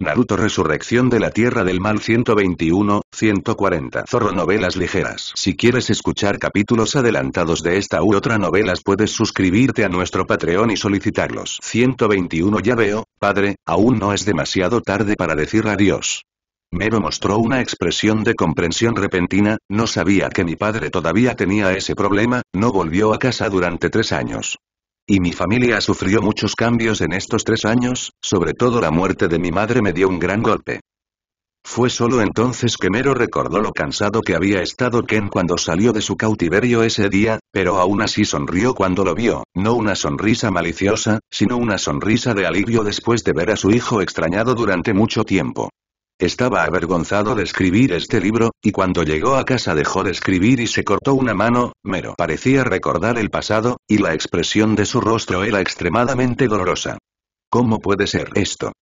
Naruto Resurrección de la Tierra del Mal 121, 140 Zorro Novelas Ligeras Si quieres escuchar capítulos adelantados de esta u otra novelas puedes suscribirte a nuestro Patreon y solicitarlos 121 Ya veo, padre, aún no es demasiado tarde para decir adiós. Mero mostró una expresión de comprensión repentina, no sabía que mi padre todavía tenía ese problema, no volvió a casa durante tres años. Y mi familia sufrió muchos cambios en estos tres años, sobre todo la muerte de mi madre me dio un gran golpe. Fue solo entonces que Mero recordó lo cansado que había estado Ken cuando salió de su cautiverio ese día, pero aún así sonrió cuando lo vio, no una sonrisa maliciosa, sino una sonrisa de alivio después de ver a su hijo extrañado durante mucho tiempo. Estaba avergonzado de escribir este libro, y cuando llegó a casa dejó de escribir y se cortó una mano, Mero parecía recordar el pasado, y la expresión de su rostro era extremadamente dolorosa. ¿Cómo puede ser esto?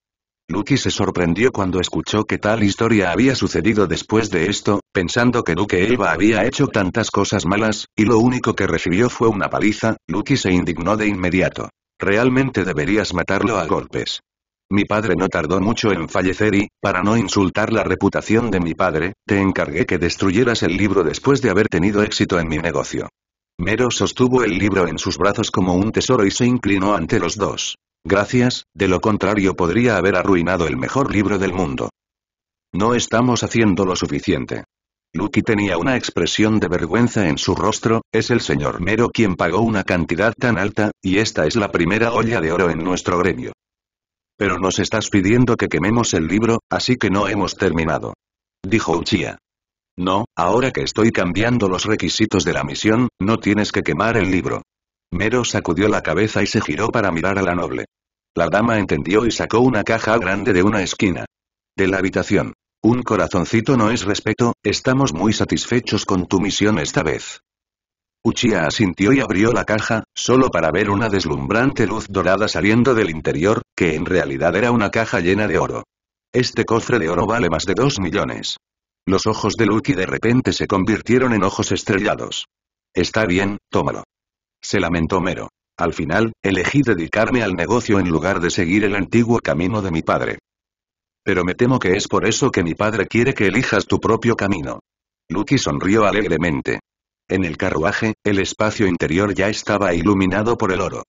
Lucky se sorprendió cuando escuchó que tal historia había sucedido después de esto, pensando que Duque Eva había hecho tantas cosas malas, y lo único que recibió fue una paliza, Lucky se indignó de inmediato. Realmente deberías matarlo a golpes. Mi padre no tardó mucho en fallecer y, para no insultar la reputación de mi padre, te encargué que destruyeras el libro después de haber tenido éxito en mi negocio. Mero sostuvo el libro en sus brazos como un tesoro y se inclinó ante los dos. Gracias, de lo contrario podría haber arruinado el mejor libro del mundo. No estamos haciendo lo suficiente. Lucky tenía una expresión de vergüenza en su rostro, es el señor Mero quien pagó una cantidad tan alta, y esta es la primera olla de oro en nuestro gremio. Pero nos estás pidiendo que quememos el libro, así que no hemos terminado. Dijo Uchiha. No, ahora que estoy cambiando los requisitos de la misión, no tienes que quemar el libro. Mero sacudió la cabeza y se giró para mirar a la noble. La dama entendió y sacó una caja grande de una esquina. De la habitación. Un corazoncito no es respeto, estamos muy satisfechos con tu misión esta vez. Uchiha asintió y abrió la caja, solo para ver una deslumbrante luz dorada saliendo del interior, que en realidad era una caja llena de oro. Este cofre de oro vale más de dos millones. Los ojos de Lucky de repente se convirtieron en ojos estrellados. Está bien, tómalo. Se lamentó Mero. Al final, elegí dedicarme al negocio en lugar de seguir el antiguo camino de mi padre. Pero me temo que es por eso que mi padre quiere que elijas tu propio camino. Lucky sonrió alegremente. En el carruaje, el espacio interior ya estaba iluminado por el oro.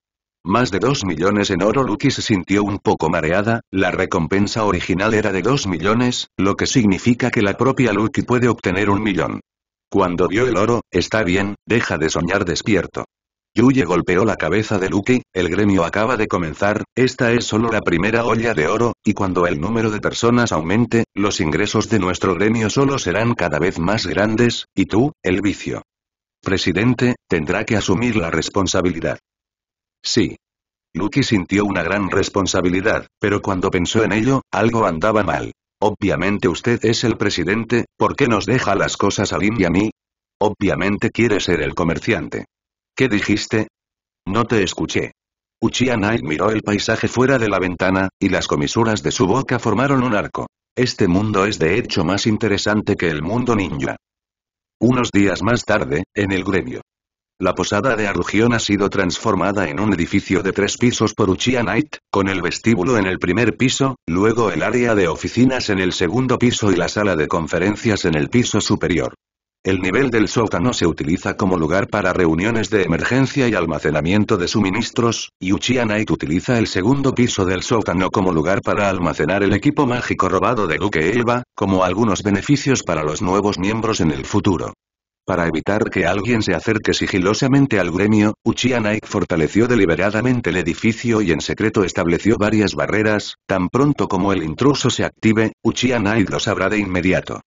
Más de 2 millones en oro Lucky se sintió un poco mareada, la recompensa original era de 2 millones, lo que significa que la propia Lucky puede obtener un millón. Cuando vio el oro, está bien, deja de soñar despierto. Yuye golpeó la cabeza de Lucky, el gremio acaba de comenzar, esta es solo la primera olla de oro, y cuando el número de personas aumente, los ingresos de nuestro gremio solo serán cada vez más grandes, y tú, el vicio. Presidente, tendrá que asumir la responsabilidad. Sí. Lucky sintió una gran responsabilidad, pero cuando pensó en ello, algo andaba mal. Obviamente usted es el presidente, ¿por qué nos deja las cosas a Lin y a mí? Obviamente quiere ser el comerciante. ¿Qué dijiste? No te escuché. Uchiha miró el paisaje fuera de la ventana, y las comisuras de su boca formaron un arco. Este mundo es de hecho más interesante que el mundo ninja. Unos días más tarde, en el gremio. La posada de Arrugión ha sido transformada en un edificio de tres pisos por Uchiha Knight, con el vestíbulo en el primer piso, luego el área de oficinas en el segundo piso y la sala de conferencias en el piso superior. El nivel del sótano se utiliza como lugar para reuniones de emergencia y almacenamiento de suministros, y Uchiha Knight utiliza el segundo piso del sótano como lugar para almacenar el equipo mágico robado de Duque Elba, como algunos beneficios para los nuevos miembros en el futuro. Para evitar que alguien se acerque sigilosamente al gremio, Uchiha fortaleció deliberadamente el edificio y en secreto estableció varias barreras, tan pronto como el intruso se active, Uchiha lo sabrá de inmediato.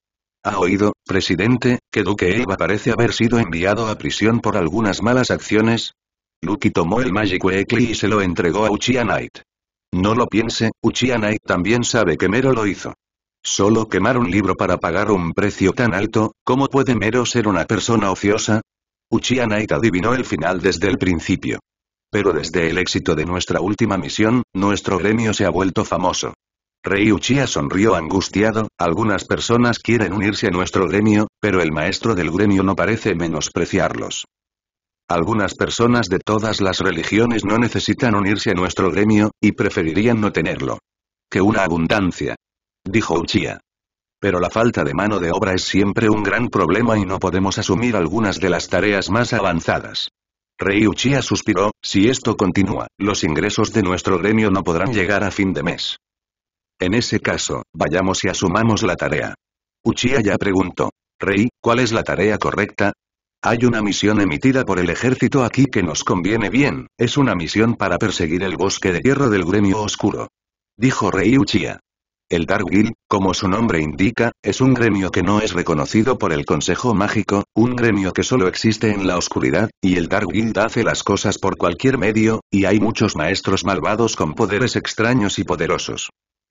¿Ha oído, presidente, que Duque Eva parece haber sido enviado a prisión por algunas malas acciones? Lucky tomó el Magic Weekly y se lo entregó a Uchiha No lo piense, Uchiha también sabe que Mero lo hizo. Solo quemar un libro para pagar un precio tan alto, ¿cómo puede Mero ser una persona ociosa? Uchiha adivinó el final desde el principio. Pero desde el éxito de nuestra última misión, nuestro gremio se ha vuelto famoso. Rey Uchiha sonrió angustiado, algunas personas quieren unirse a nuestro gremio, pero el maestro del gremio no parece menospreciarlos. Algunas personas de todas las religiones no necesitan unirse a nuestro gremio, y preferirían no tenerlo. Que una abundancia, dijo Uchiha. Pero la falta de mano de obra es siempre un gran problema y no podemos asumir algunas de las tareas más avanzadas. Rey Uchia suspiró, si esto continúa, los ingresos de nuestro gremio no podrán llegar a fin de mes. En ese caso, vayamos y asumamos la tarea. Uchia ya preguntó. Rey, ¿cuál es la tarea correcta? Hay una misión emitida por el ejército aquí que nos conviene bien, es una misión para perseguir el bosque de hierro del gremio oscuro. Dijo Rey Uchiha. El Dark como su nombre indica, es un gremio que no es reconocido por el Consejo Mágico, un gremio que solo existe en la oscuridad, y el Dark Guild hace las cosas por cualquier medio, y hay muchos maestros malvados con poderes extraños y poderosos.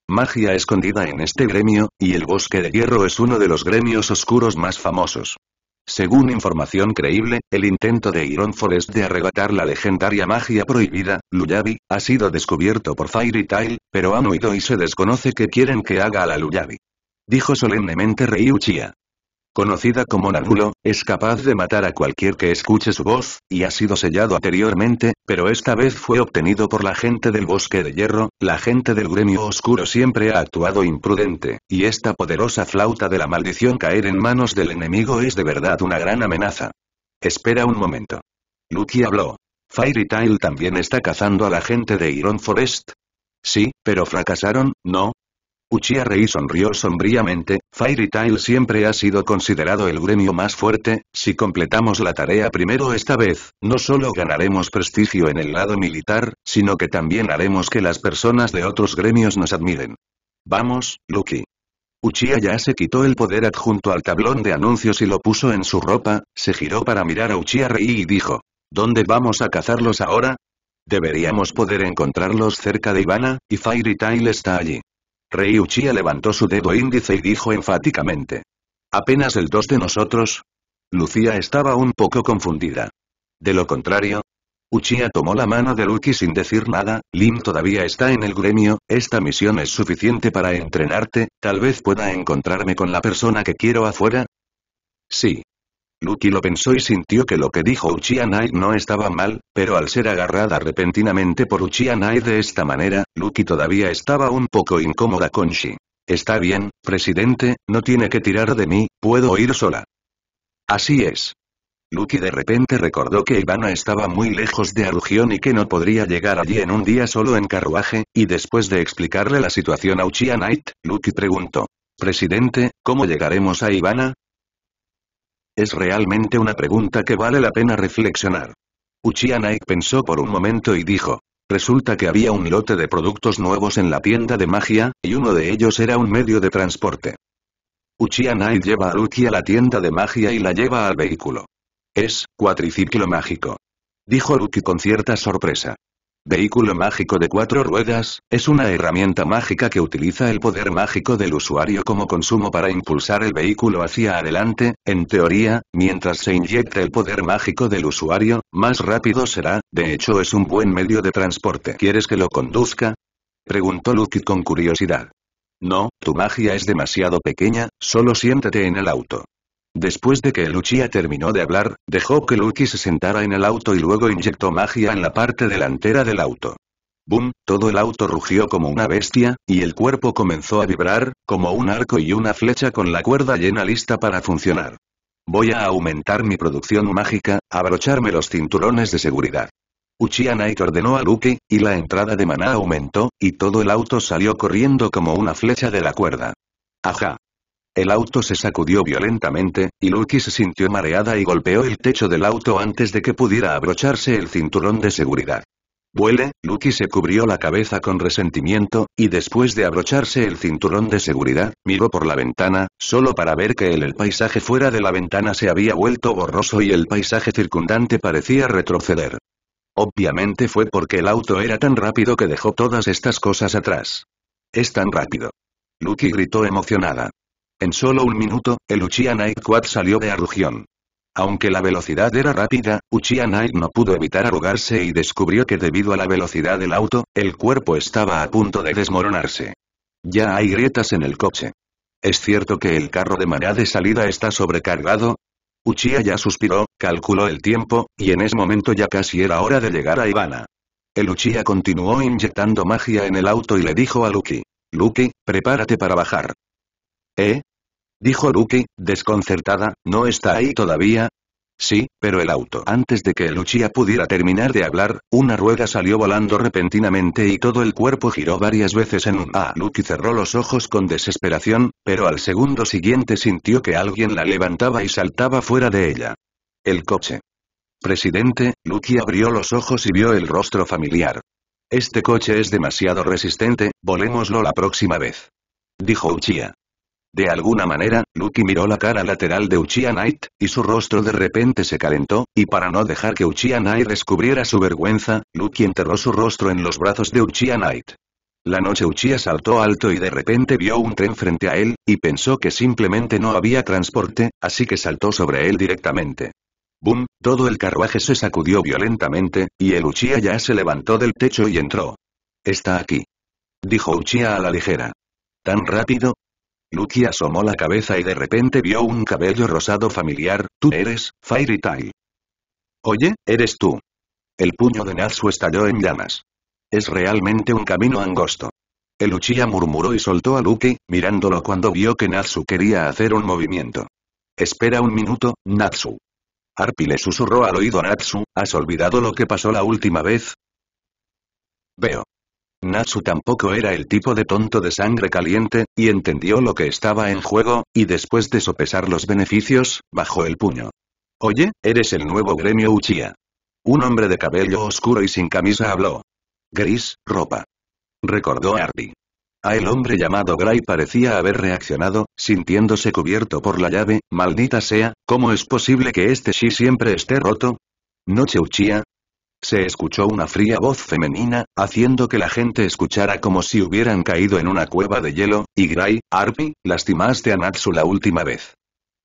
Magia escondida en este gremio, y el Bosque de Hierro es uno de los gremios oscuros más famosos. Según información creíble, el intento de Iron Forest de arrebatar la legendaria magia prohibida, Luyabi, ha sido descubierto por Fairy Tail, pero han huido y se desconoce que quieren que haga a la Luyabi. Dijo solemnemente Rei conocida como Narulo, es capaz de matar a cualquier que escuche su voz, y ha sido sellado anteriormente, pero esta vez fue obtenido por la gente del bosque de hierro, la gente del gremio oscuro siempre ha actuado imprudente, y esta poderosa flauta de la maldición caer en manos del enemigo es de verdad una gran amenaza. Espera un momento. Lucky habló. Fairy Tail también está cazando a la gente de Iron Forest, Sí, pero fracasaron, ¿no? Uchiha Rei sonrió sombríamente, Fairy Tail siempre ha sido considerado el gremio más fuerte, si completamos la tarea primero esta vez, no solo ganaremos prestigio en el lado militar, sino que también haremos que las personas de otros gremios nos admiren. Vamos, Lucky. Uchiha ya se quitó el poder adjunto al tablón de anuncios y lo puso en su ropa, se giró para mirar a Uchiha Rei y dijo, ¿Dónde vamos a cazarlos ahora? Deberíamos poder encontrarlos cerca de Ivana, y Fairy Tail está allí. Rei Uchiha levantó su dedo índice y dijo enfáticamente. Apenas el dos de nosotros. Lucía estaba un poco confundida. De lo contrario, Uchiha tomó la mano de Lucky sin decir nada, Lim todavía está en el gremio, esta misión es suficiente para entrenarte, tal vez pueda encontrarme con la persona que quiero afuera. Sí. Lucky lo pensó y sintió que lo que dijo Uchiha Knight no estaba mal, pero al ser agarrada repentinamente por Uchiha Knight de esta manera, Lucky todavía estaba un poco incómoda con Shi. Está bien, presidente, no tiene que tirar de mí, puedo ir sola. Así es. Lucky de repente recordó que Ivana estaba muy lejos de Arugión y que no podría llegar allí en un día solo en carruaje, y después de explicarle la situación a Uchiha Knight, Lucky preguntó. Presidente, ¿cómo llegaremos a Ivana? Es realmente una pregunta que vale la pena reflexionar. Uchiha pensó por un momento y dijo. Resulta que había un lote de productos nuevos en la tienda de magia, y uno de ellos era un medio de transporte. Uchiha lleva a Luki a la tienda de magia y la lleva al vehículo. Es, cuatriciclo mágico. Dijo Luki con cierta sorpresa. Vehículo mágico de cuatro ruedas, es una herramienta mágica que utiliza el poder mágico del usuario como consumo para impulsar el vehículo hacia adelante, en teoría, mientras se inyecta el poder mágico del usuario, más rápido será, de hecho es un buen medio de transporte. ¿Quieres que lo conduzca? Preguntó Luke con curiosidad. No, tu magia es demasiado pequeña, solo siéntate en el auto. Después de que Luchia terminó de hablar, dejó que Lucky se sentara en el auto y luego inyectó magia en la parte delantera del auto. Boom, Todo el auto rugió como una bestia, y el cuerpo comenzó a vibrar, como un arco y una flecha con la cuerda llena lista para funcionar. Voy a aumentar mi producción mágica, abrocharme los cinturones de seguridad. Uchiha Knight ordenó a Lucky, y la entrada de maná aumentó, y todo el auto salió corriendo como una flecha de la cuerda. Ajá. El auto se sacudió violentamente, y Lucky se sintió mareada y golpeó el techo del auto antes de que pudiera abrocharse el cinturón de seguridad. Vuele, Lucky se cubrió la cabeza con resentimiento, y después de abrocharse el cinturón de seguridad, miró por la ventana, solo para ver que el, el, paisaje fuera de la ventana se había vuelto borroso y el paisaje circundante parecía retroceder. Obviamente fue porque el auto era tan rápido que dejó todas estas cosas atrás. Es tan rápido. Lucky gritó emocionada. En solo un minuto, el Uchiha Night Quad salió de Arrugión. Aunque la velocidad era rápida, Uchiha Knight no pudo evitar arrugarse y descubrió que debido a la velocidad del auto, el cuerpo estaba a punto de desmoronarse. Ya hay grietas en el coche. ¿Es cierto que el carro de manera de salida está sobrecargado? Uchiha ya suspiró, calculó el tiempo, y en ese momento ya casi era hora de llegar a Ivana. El Uchiha continuó inyectando magia en el auto y le dijo a Luki. Luki, prepárate para bajar. ¿Eh? Dijo Luki, desconcertada, ¿no está ahí todavía? Sí, pero el auto. Antes de que el pudiera terminar de hablar, una rueda salió volando repentinamente y todo el cuerpo giró varias veces en un A. Ah, Luki cerró los ojos con desesperación, pero al segundo siguiente sintió que alguien la levantaba y saltaba fuera de ella. El coche. Presidente, Luki abrió los ojos y vio el rostro familiar. Este coche es demasiado resistente, volémoslo la próxima vez. Dijo Uchiha. De alguna manera, Lucky miró la cara lateral de Uchiha Knight, y su rostro de repente se calentó, y para no dejar que Uchiha Knight descubriera su vergüenza, Lucky enterró su rostro en los brazos de Uchiha Knight. La noche Uchiha saltó alto y de repente vio un tren frente a él, y pensó que simplemente no había transporte, así que saltó sobre él directamente. ¡Bum! Todo el carruaje se sacudió violentamente, y el Uchiha ya se levantó del techo y entró. Está aquí. Dijo Uchiha a la ligera. ¿Tan rápido? Luki asomó la cabeza y de repente vio un cabello rosado familiar, tú eres, Fairy Tail. Oye, eres tú. El puño de Natsu estalló en llamas. Es realmente un camino angosto. El Uchiha murmuró y soltó a Luki, mirándolo cuando vio que Natsu quería hacer un movimiento. Espera un minuto, Natsu. Arpi le susurró al oído Natsu, ¿has olvidado lo que pasó la última vez? Veo. Natsu tampoco era el tipo de tonto de sangre caliente, y entendió lo que estaba en juego, y después de sopesar los beneficios, bajó el puño. Oye, eres el nuevo gremio Uchiha. Un hombre de cabello oscuro y sin camisa habló. Gris, ropa. Recordó Arby. A el hombre llamado Gray parecía haber reaccionado, sintiéndose cubierto por la llave, maldita sea, ¿cómo es posible que este Shi siempre esté roto? Noche Uchiha, se escuchó una fría voz femenina, haciendo que la gente escuchara como si hubieran caído en una cueva de hielo, y Gray, Arpi, lastimaste a Natsu la última vez.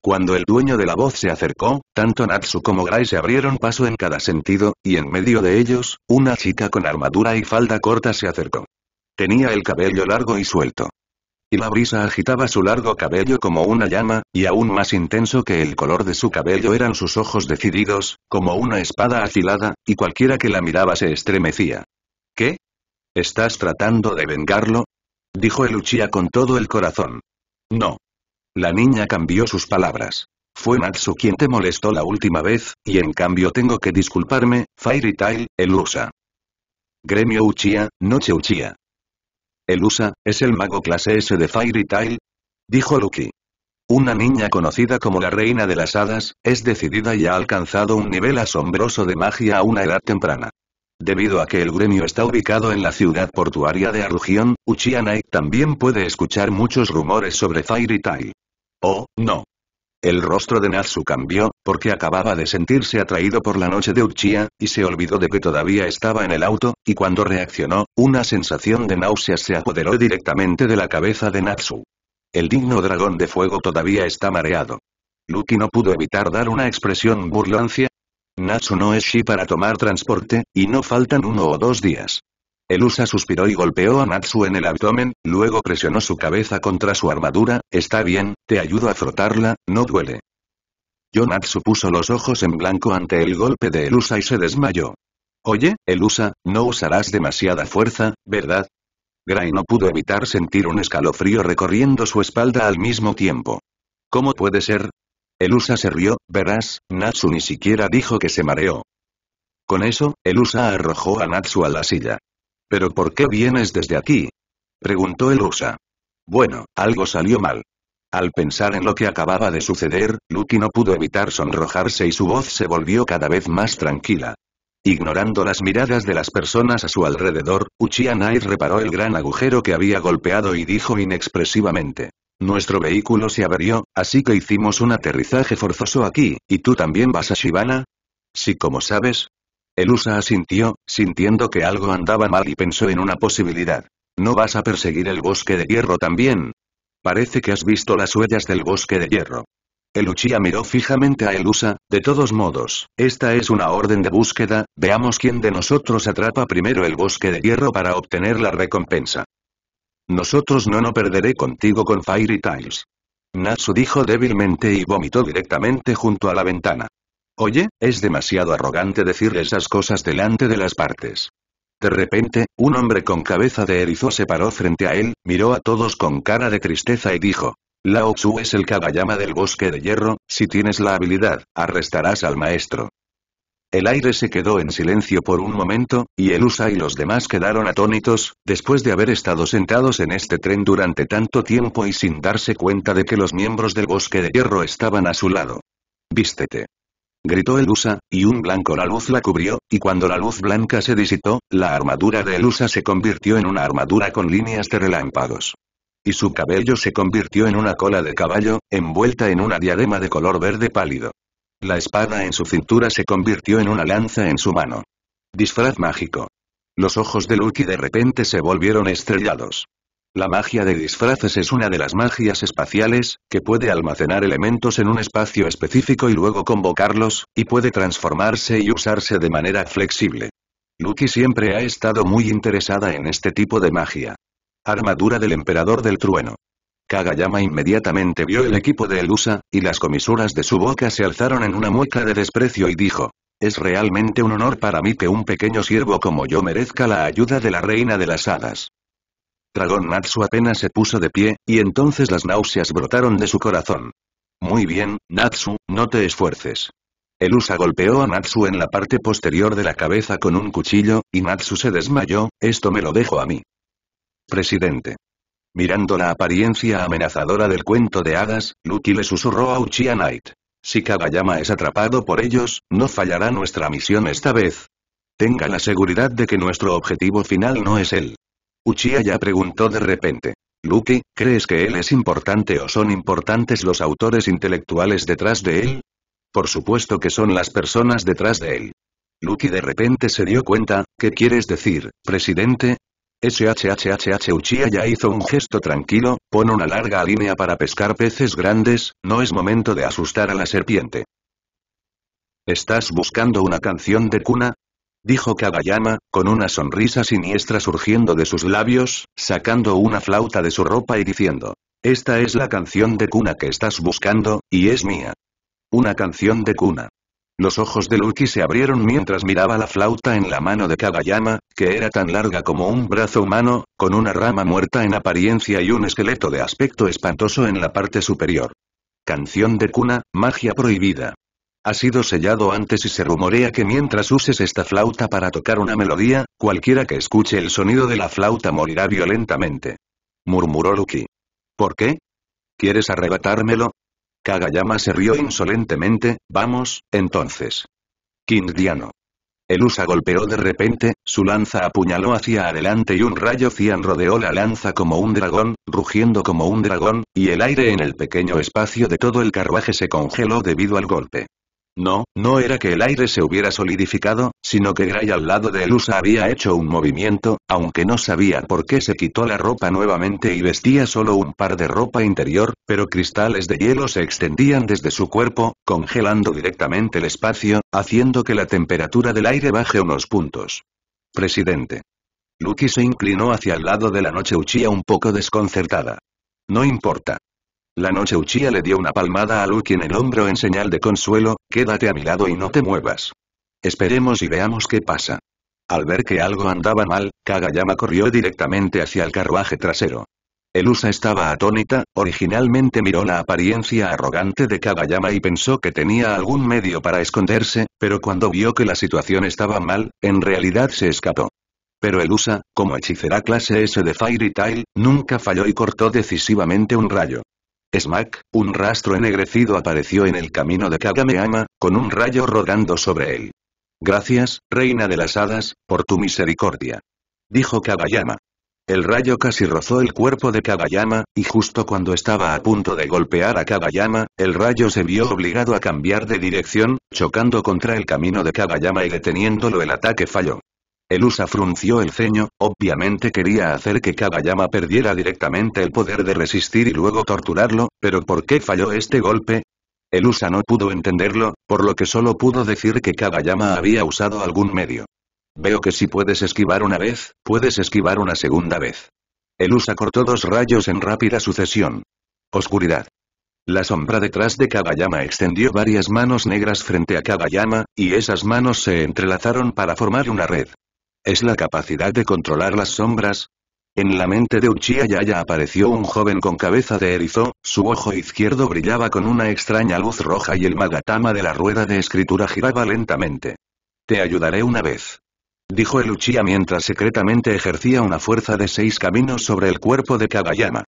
Cuando el dueño de la voz se acercó, tanto Natsu como Gray se abrieron paso en cada sentido, y en medio de ellos, una chica con armadura y falda corta se acercó. Tenía el cabello largo y suelto la brisa agitaba su largo cabello como una llama, y aún más intenso que el color de su cabello eran sus ojos decididos, como una espada afilada, y cualquiera que la miraba se estremecía. ¿Qué? ¿Estás tratando de vengarlo? dijo el Uchiha con todo el corazón. No. La niña cambió sus palabras. Fue Matsu quien te molestó la última vez, y en cambio tengo que disculparme, Fairy Tail, el USA. Gremio Uchiha, Noche Uchiha. ¿El USA, es el mago clase S de Fairy Tail? Dijo Lucky. Una niña conocida como la reina de las hadas, es decidida y ha alcanzado un nivel asombroso de magia a una edad temprana. Debido a que el gremio está ubicado en la ciudad portuaria de Arrugión, Uchiha también puede escuchar muchos rumores sobre Fairy Tail. Oh, no. El rostro de Natsu cambió, porque acababa de sentirse atraído por la noche de Uchiha, y se olvidó de que todavía estaba en el auto, y cuando reaccionó, una sensación de náusea se apoderó directamente de la cabeza de Natsu. El digno dragón de fuego todavía está mareado. Lucky no pudo evitar dar una expresión burlancia. Natsu no es Shi para tomar transporte, y no faltan uno o dos días. Elusa suspiró y golpeó a Natsu en el abdomen, luego presionó su cabeza contra su armadura, está bien, te ayudo a frotarla, no duele. Yonatsu puso los ojos en blanco ante el golpe de Elusa y se desmayó. Oye, Elusa, no usarás demasiada fuerza, ¿verdad? Gray no pudo evitar sentir un escalofrío recorriendo su espalda al mismo tiempo. ¿Cómo puede ser? Elusa se rió, verás, Natsu ni siquiera dijo que se mareó. Con eso, Elusa arrojó a Natsu a la silla. ¿Pero por qué vienes desde aquí? Preguntó el Usa. Bueno, algo salió mal. Al pensar en lo que acababa de suceder, Lucky no pudo evitar sonrojarse y su voz se volvió cada vez más tranquila. Ignorando las miradas de las personas a su alrededor, Uchiha reparó el gran agujero que había golpeado y dijo inexpresivamente. Nuestro vehículo se averió, así que hicimos un aterrizaje forzoso aquí, ¿y tú también vas a Shibana? Sí como sabes, Elusa asintió, sintiendo que algo andaba mal y pensó en una posibilidad. ¿No vas a perseguir el bosque de hierro también? Parece que has visto las huellas del bosque de hierro. Eluchia miró fijamente a Elusa, de todos modos, esta es una orden de búsqueda, veamos quién de nosotros atrapa primero el bosque de hierro para obtener la recompensa. Nosotros no no perderé contigo con Fairy Tiles. Natsu dijo débilmente y vomitó directamente junto a la ventana. Oye, es demasiado arrogante decir esas cosas delante de las partes. De repente, un hombre con cabeza de erizo se paró frente a él, miró a todos con cara de tristeza y dijo, Lao Tzu es el caballama del bosque de hierro, si tienes la habilidad, arrestarás al maestro. El aire se quedó en silencio por un momento, y el USA y los demás quedaron atónitos, después de haber estado sentados en este tren durante tanto tiempo y sin darse cuenta de que los miembros del bosque de hierro estaban a su lado. Vístete gritó Elusa, y un blanco la luz la cubrió, y cuando la luz blanca se disitó, la armadura de Elusa se convirtió en una armadura con líneas de relámpagos. Y su cabello se convirtió en una cola de caballo, envuelta en una diadema de color verde pálido. La espada en su cintura se convirtió en una lanza en su mano. Disfraz mágico. Los ojos de Lucky de repente se volvieron estrellados. La magia de disfraces es una de las magias espaciales, que puede almacenar elementos en un espacio específico y luego convocarlos, y puede transformarse y usarse de manera flexible. Lucky siempre ha estado muy interesada en este tipo de magia. Armadura del Emperador del Trueno. Kagayama inmediatamente vio el equipo de Elusa, y las comisuras de su boca se alzaron en una mueca de desprecio y dijo, es realmente un honor para mí que un pequeño siervo como yo merezca la ayuda de la reina de las hadas. Dragón Natsu apenas se puso de pie, y entonces las náuseas brotaron de su corazón. Muy bien, Natsu, no te esfuerces. El USA golpeó a Natsu en la parte posterior de la cabeza con un cuchillo, y Natsu se desmayó, esto me lo dejo a mí. Presidente. Mirando la apariencia amenazadora del cuento de hadas, Lucky le susurró a Uchiha Knight. Si Kagayama es atrapado por ellos, no fallará nuestra misión esta vez. Tenga la seguridad de que nuestro objetivo final no es él. Uchiha ya preguntó de repente. «Luki, ¿crees que él es importante o son importantes los autores intelectuales detrás de él? Por supuesto que son las personas detrás de él. Luki de repente se dio cuenta, ¿qué quieres decir, presidente? SHHHH Uchiha ya hizo un gesto tranquilo, Pone una larga línea para pescar peces grandes, no es momento de asustar a la serpiente. ¿Estás buscando una canción de cuna? dijo Kagayama, con una sonrisa siniestra surgiendo de sus labios, sacando una flauta de su ropa y diciendo, esta es la canción de cuna que estás buscando, y es mía. Una canción de cuna. Los ojos de Lucky se abrieron mientras miraba la flauta en la mano de Kagayama, que era tan larga como un brazo humano, con una rama muerta en apariencia y un esqueleto de aspecto espantoso en la parte superior. Canción de cuna, magia prohibida. Ha sido sellado antes y se rumorea que mientras uses esta flauta para tocar una melodía, cualquiera que escuche el sonido de la flauta morirá violentamente. Murmuró Luki. ¿Por qué? ¿Quieres arrebatármelo? Kagayama se rió insolentemente, vamos, entonces. Kindiano. El USA golpeó de repente, su lanza apuñaló hacia adelante y un rayo cian rodeó la lanza como un dragón, rugiendo como un dragón, y el aire en el pequeño espacio de todo el carruaje se congeló debido al golpe. No, no era que el aire se hubiera solidificado, sino que Gray al lado de Elusa había hecho un movimiento, aunque no sabía por qué se quitó la ropa nuevamente y vestía solo un par de ropa interior, pero cristales de hielo se extendían desde su cuerpo, congelando directamente el espacio, haciendo que la temperatura del aire baje unos puntos. Presidente. Lucky se inclinó hacia el lado de la noche Uchiha un poco desconcertada. No importa. La noche Uchiha le dio una palmada a Luke en el hombro en señal de consuelo, quédate a mi lado y no te muevas. Esperemos y veamos qué pasa. Al ver que algo andaba mal, Kagayama corrió directamente hacia el carruaje trasero. Elusa estaba atónita, originalmente miró la apariencia arrogante de Kagayama y pensó que tenía algún medio para esconderse, pero cuando vio que la situación estaba mal, en realidad se escapó. Pero Elusa, como hechicera clase S de Fairy Tail, nunca falló y cortó decisivamente un rayo. Smack, un rastro ennegrecido apareció en el camino de Kagamehama, con un rayo rodando sobre él. Gracias, reina de las hadas, por tu misericordia. Dijo Kagayama. El rayo casi rozó el cuerpo de Kagayama, y justo cuando estaba a punto de golpear a Kagayama, el rayo se vio obligado a cambiar de dirección, chocando contra el camino de Kagayama y deteniéndolo el ataque falló. Elusa frunció el ceño, obviamente quería hacer que Kagayama perdiera directamente el poder de resistir y luego torturarlo, pero ¿por qué falló este golpe? Elusa no pudo entenderlo, por lo que solo pudo decir que Kagayama había usado algún medio. Veo que si puedes esquivar una vez, puedes esquivar una segunda vez. Elusa cortó dos rayos en rápida sucesión. Oscuridad. La sombra detrás de Kagayama extendió varias manos negras frente a Kagayama, y esas manos se entrelazaron para formar una red. ¿Es la capacidad de controlar las sombras? En la mente de Uchiha Yaya apareció un joven con cabeza de erizo, su ojo izquierdo brillaba con una extraña luz roja y el magatama de la rueda de escritura giraba lentamente. Te ayudaré una vez. Dijo el Uchiha mientras secretamente ejercía una fuerza de seis caminos sobre el cuerpo de Kagayama.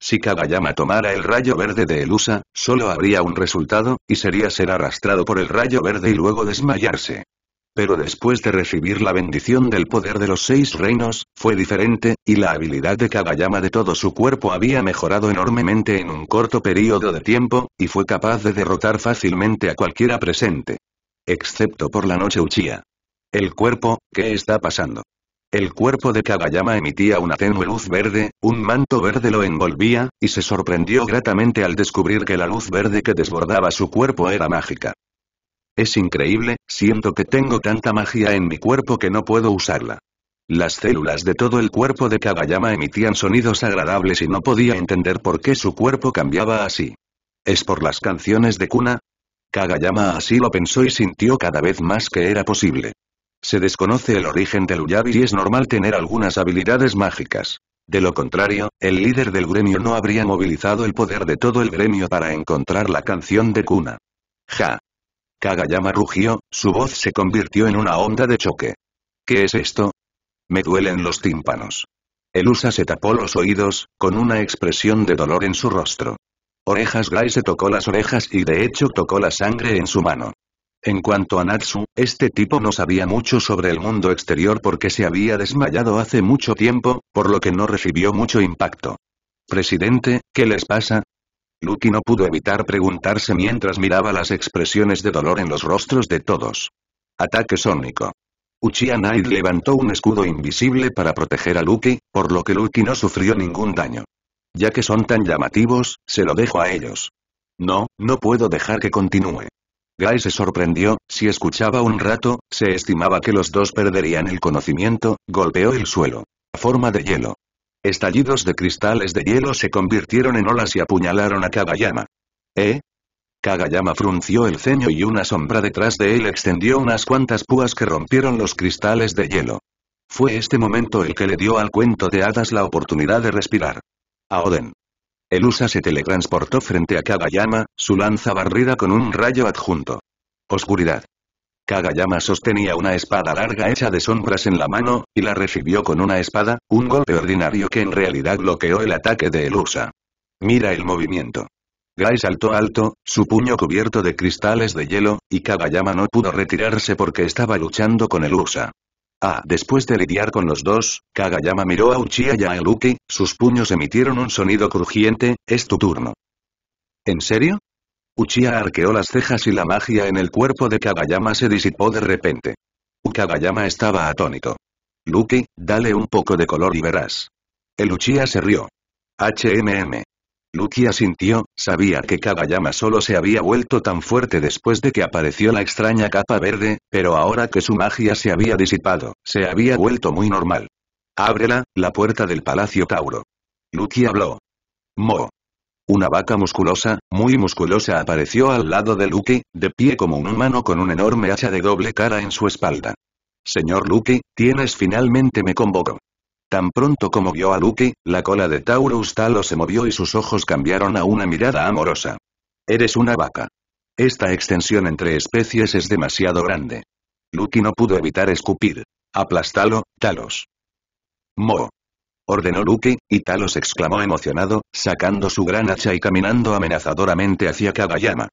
Si Kagayama tomara el rayo verde de Elusa, solo habría un resultado, y sería ser arrastrado por el rayo verde y luego desmayarse pero después de recibir la bendición del poder de los seis reinos, fue diferente, y la habilidad de Kagayama de todo su cuerpo había mejorado enormemente en un corto periodo de tiempo, y fue capaz de derrotar fácilmente a cualquiera presente. Excepto por la noche Uchiha. El cuerpo, ¿qué está pasando? El cuerpo de Kagayama emitía una tenue luz verde, un manto verde lo envolvía, y se sorprendió gratamente al descubrir que la luz verde que desbordaba su cuerpo era mágica. Es increíble, siento que tengo tanta magia en mi cuerpo que no puedo usarla. Las células de todo el cuerpo de Kagayama emitían sonidos agradables y no podía entender por qué su cuerpo cambiaba así. ¿Es por las canciones de cuna? Kagayama así lo pensó y sintió cada vez más que era posible. Se desconoce el origen del Uyabi y es normal tener algunas habilidades mágicas. De lo contrario, el líder del gremio no habría movilizado el poder de todo el gremio para encontrar la canción de cuna. Ja. Kagayama rugió, su voz se convirtió en una onda de choque. ¿Qué es esto? Me duelen los tímpanos. Elusa se tapó los oídos, con una expresión de dolor en su rostro. Orejas Gray se tocó las orejas y de hecho tocó la sangre en su mano. En cuanto a Natsu, este tipo no sabía mucho sobre el mundo exterior porque se había desmayado hace mucho tiempo, por lo que no recibió mucho impacto. Presidente, ¿qué les pasa? Lucky no pudo evitar preguntarse mientras miraba las expresiones de dolor en los rostros de todos. Ataque sónico. Uchiha Knight levantó un escudo invisible para proteger a Lucky, por lo que Lucky no sufrió ningún daño. Ya que son tan llamativos, se lo dejo a ellos. No, no puedo dejar que continúe. Gai se sorprendió, si escuchaba un rato, se estimaba que los dos perderían el conocimiento, golpeó el suelo. Forma de hielo. Estallidos de cristales de hielo se convirtieron en olas y apuñalaron a Kagayama. ¿Eh? Kagayama frunció el ceño y una sombra detrás de él extendió unas cuantas púas que rompieron los cristales de hielo. Fue este momento el que le dio al cuento de hadas la oportunidad de respirar. A Oden. El USA se teletransportó frente a Kagayama, su lanza barrida con un rayo adjunto. Oscuridad. Kagayama sostenía una espada larga hecha de sombras en la mano, y la recibió con una espada, un golpe ordinario que en realidad bloqueó el ataque de Elusa. Mira el movimiento. Gai saltó alto, su puño cubierto de cristales de hielo, y Kagayama no pudo retirarse porque estaba luchando con Elusa. Ah, después de lidiar con los dos, Kagayama miró a Uchiha y a Eluki, sus puños emitieron un sonido crujiente, es tu turno. ¿En serio? Uchiha arqueó las cejas y la magia en el cuerpo de Kagayama se disipó de repente. Kagayama estaba atónito. Luki, dale un poco de color y verás. El Uchiha se rió. HMM. Luki asintió, sabía que Kagayama solo se había vuelto tan fuerte después de que apareció la extraña capa verde, pero ahora que su magia se había disipado, se había vuelto muy normal. Ábrela, la puerta del Palacio Tauro. Luki habló. Mo. Una vaca musculosa, muy musculosa apareció al lado de Luke, de pie como un humano con un enorme hacha de doble cara en su espalda. Señor Luke, tienes finalmente me convocó. Tan pronto como vio a Luke, la cola de Taurus Stalo se movió y sus ojos cambiaron a una mirada amorosa. Eres una vaca. Esta extensión entre especies es demasiado grande. Luke no pudo evitar escupir. Aplastalo, Talos. Mo ordenó Luke, y Talos exclamó emocionado, sacando su gran hacha y caminando amenazadoramente hacia Kagayama.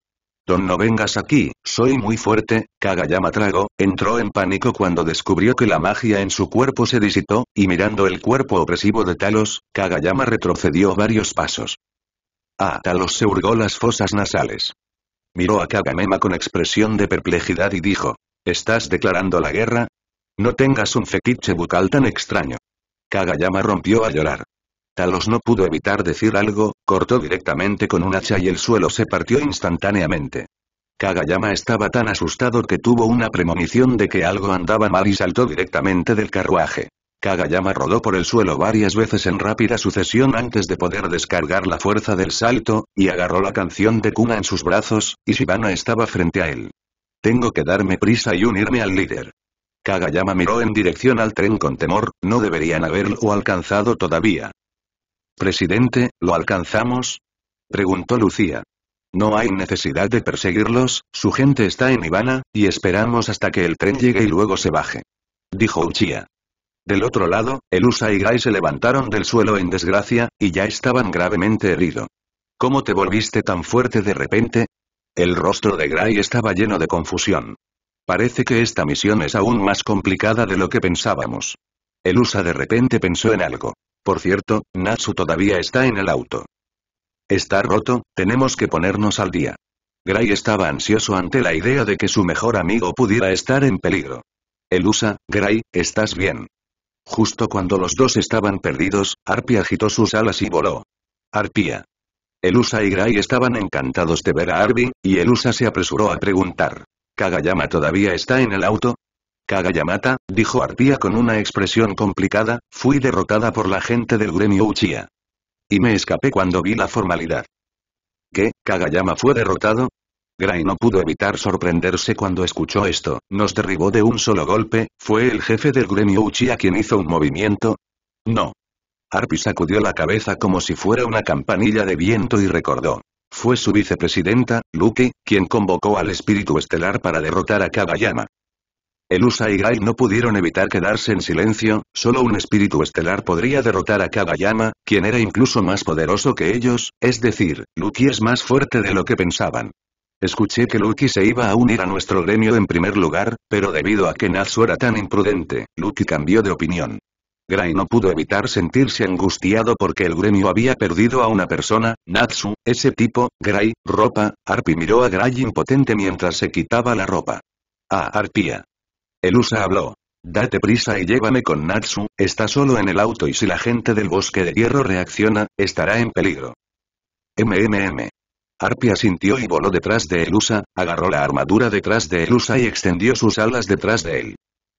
Don no vengas aquí, soy muy fuerte, Kagayama Trago, entró en pánico cuando descubrió que la magia en su cuerpo se disitó, y mirando el cuerpo opresivo de Talos, Kagayama retrocedió varios pasos. A ah, Talos se hurgó las fosas nasales. Miró a Kagamema con expresión de perplejidad y dijo, ¿estás declarando la guerra? No tengas un fetiche bucal tan extraño. Kagayama rompió a llorar. Talos no pudo evitar decir algo, cortó directamente con un hacha y el suelo se partió instantáneamente. Kagayama estaba tan asustado que tuvo una premonición de que algo andaba mal y saltó directamente del carruaje. Kagayama rodó por el suelo varias veces en rápida sucesión antes de poder descargar la fuerza del salto, y agarró la canción de Kuna en sus brazos, y Shibana estaba frente a él. Tengo que darme prisa y unirme al líder. Kagayama miró en dirección al tren con temor, no deberían haberlo alcanzado todavía. Presidente, ¿lo alcanzamos? Preguntó Lucía. No hay necesidad de perseguirlos, su gente está en Ivana, y esperamos hasta que el tren llegue y luego se baje. Dijo Uchia. Del otro lado, Elusa y Gray se levantaron del suelo en desgracia, y ya estaban gravemente heridos. ¿Cómo te volviste tan fuerte de repente? El rostro de Gray estaba lleno de confusión. Parece que esta misión es aún más complicada de lo que pensábamos. Elusa de repente pensó en algo. Por cierto, Natsu todavía está en el auto. Está roto, tenemos que ponernos al día. Gray estaba ansioso ante la idea de que su mejor amigo pudiera estar en peligro. Elusa, Gray, ¿estás bien? Justo cuando los dos estaban perdidos, Arpia agitó sus alas y voló. Arpia. Elusa y Gray estaban encantados de ver a Arby, y Elusa se apresuró a preguntar. ¿Kagayama todavía está en el auto? Kagayamata, dijo Arpía con una expresión complicada, fui derrotada por la gente del gremio Uchiha. Y me escapé cuando vi la formalidad. ¿Qué, Kagayama fue derrotado? Gray no pudo evitar sorprenderse cuando escuchó esto, nos derribó de un solo golpe, ¿fue el jefe del gremio Uchiha quien hizo un movimiento? No. Arpi sacudió la cabeza como si fuera una campanilla de viento y recordó. Fue su vicepresidenta, Luki, quien convocó al espíritu estelar para derrotar a Kabayama. Elusa y Gai no pudieron evitar quedarse en silencio, solo un espíritu estelar podría derrotar a Kabayama, quien era incluso más poderoso que ellos, es decir, Luki es más fuerte de lo que pensaban. Escuché que Luki se iba a unir a nuestro gremio en primer lugar, pero debido a que Natsu era tan imprudente, Luki cambió de opinión. Gray no pudo evitar sentirse angustiado porque el gremio había perdido a una persona, Natsu, ese tipo, Gray, ropa, Arpi miró a Gray impotente mientras se quitaba la ropa. Ah, Arpía. Elusa habló. Date prisa y llévame con Natsu, está solo en el auto y si la gente del bosque de hierro reacciona, estará en peligro. MMM. Arpia sintió y voló detrás de Elusa, agarró la armadura detrás de Elusa y extendió sus alas detrás de él.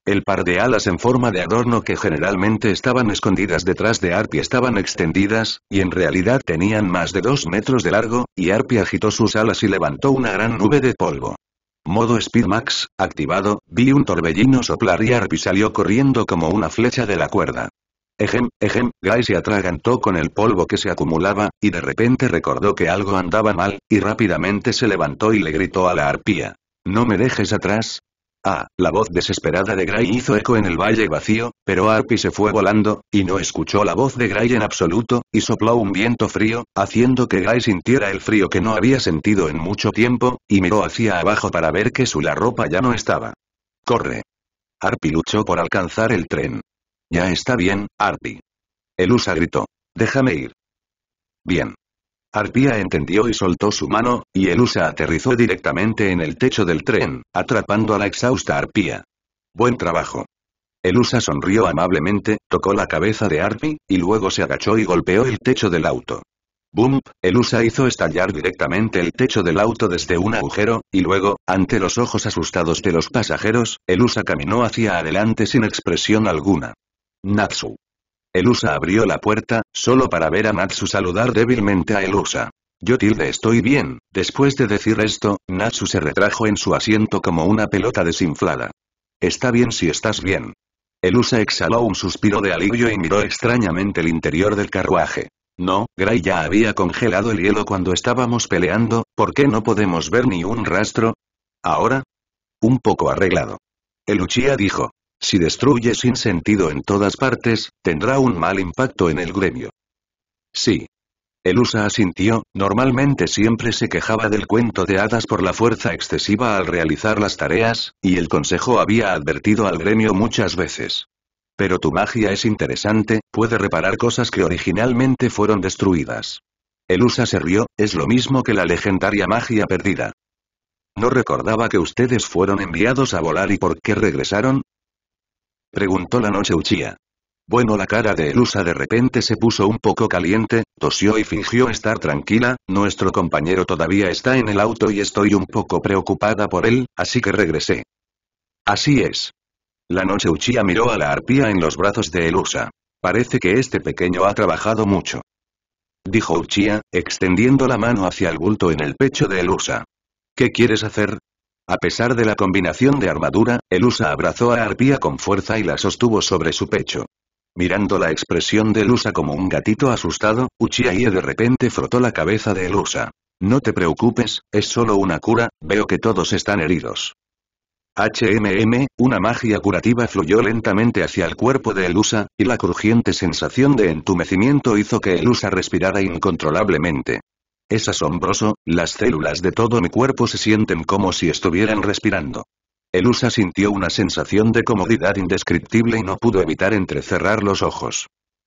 El par de alas en forma de adorno que generalmente estaban escondidas detrás de Arpi estaban extendidas, y en realidad tenían más de dos metros de largo, y Arpi agitó sus alas y levantó una gran nube de polvo. Modo Speedmax, activado, vi un torbellino soplar y Arpi salió corriendo como una flecha de la cuerda. Ejem, ejem, Guy se atragantó con el polvo que se acumulaba, y de repente recordó que algo andaba mal, y rápidamente se levantó y le gritó a la arpía. No me dejes atrás, Ah, la voz desesperada de Gray hizo eco en el valle vacío, pero Arpi se fue volando, y no escuchó la voz de Gray en absoluto, y sopló un viento frío, haciendo que Gray sintiera el frío que no había sentido en mucho tiempo, y miró hacia abajo para ver que su la ropa ya no estaba. ¡Corre! Arpi luchó por alcanzar el tren. Ya está bien, Arpi. Elusa gritó. Déjame ir. Bien. Arpía entendió y soltó su mano, y Elusa aterrizó directamente en el techo del tren, atrapando a la exhausta Arpía. Buen trabajo. Elusa sonrió amablemente, tocó la cabeza de Arpi, y luego se agachó y golpeó el techo del auto. Bump, Elusa hizo estallar directamente el techo del auto desde un agujero, y luego, ante los ojos asustados de los pasajeros, Elusa caminó hacia adelante sin expresión alguna. Natsu. Elusa abrió la puerta, solo para ver a Natsu saludar débilmente a Elusa. Yo tilde estoy bien. Después de decir esto, Natsu se retrajo en su asiento como una pelota desinflada. Está bien si estás bien. Elusa exhaló un suspiro de alivio y miró extrañamente el interior del carruaje. No, Gray ya había congelado el hielo cuando estábamos peleando, ¿por qué no podemos ver ni un rastro? ¿Ahora? Un poco arreglado. Eluchia dijo. Si destruye sin sentido en todas partes, tendrá un mal impacto en el gremio. Sí. Elusa asintió, normalmente siempre se quejaba del cuento de hadas por la fuerza excesiva al realizar las tareas, y el consejo había advertido al gremio muchas veces. Pero tu magia es interesante, puede reparar cosas que originalmente fueron destruidas. Elusa se rió, es lo mismo que la legendaria magia perdida. No recordaba que ustedes fueron enviados a volar y por qué regresaron, Preguntó la noche Uchiha. Bueno la cara de Elusa de repente se puso un poco caliente, tosió y fingió estar tranquila, nuestro compañero todavía está en el auto y estoy un poco preocupada por él, así que regresé. Así es. La noche Uchiha miró a la arpía en los brazos de Elusa. Parece que este pequeño ha trabajado mucho. Dijo Uchía, extendiendo la mano hacia el bulto en el pecho de Elusa. ¿Qué quieres hacer? A pesar de la combinación de armadura, Elusa abrazó a Arpía con fuerza y la sostuvo sobre su pecho. Mirando la expresión de Elusa como un gatito asustado, Uchihaie de repente frotó la cabeza de Elusa. No te preocupes, es solo una cura, veo que todos están heridos. HMM, una magia curativa fluyó lentamente hacia el cuerpo de Elusa, y la crujiente sensación de entumecimiento hizo que Elusa respirara incontrolablemente. Es asombroso, las células de todo mi cuerpo se sienten como si estuvieran respirando. Elusa sintió una sensación de comodidad indescriptible y no pudo evitar entrecerrar los ojos.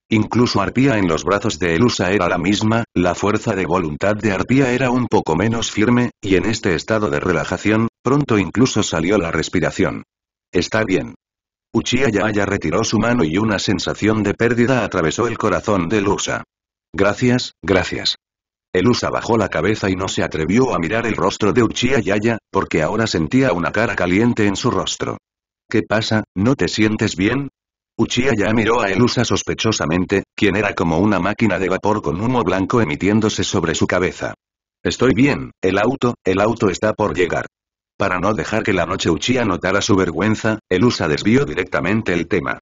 Incluso Arpía en los brazos de Elusa era la misma, la fuerza de voluntad de Arpía era un poco menos firme, y en este estado de relajación, pronto incluso salió la respiración. Está bien. Uchiha ya retiró su mano y una sensación de pérdida atravesó el corazón de Elusa. Gracias, gracias. Elusa bajó la cabeza y no se atrevió a mirar el rostro de Uchiha Yaya, porque ahora sentía una cara caliente en su rostro. ¿Qué pasa, no te sientes bien? Uchiha ya miró a Elusa sospechosamente, quien era como una máquina de vapor con humo blanco emitiéndose sobre su cabeza. Estoy bien, el auto, el auto está por llegar. Para no dejar que la noche Uchiha notara su vergüenza, Elusa desvió directamente el tema.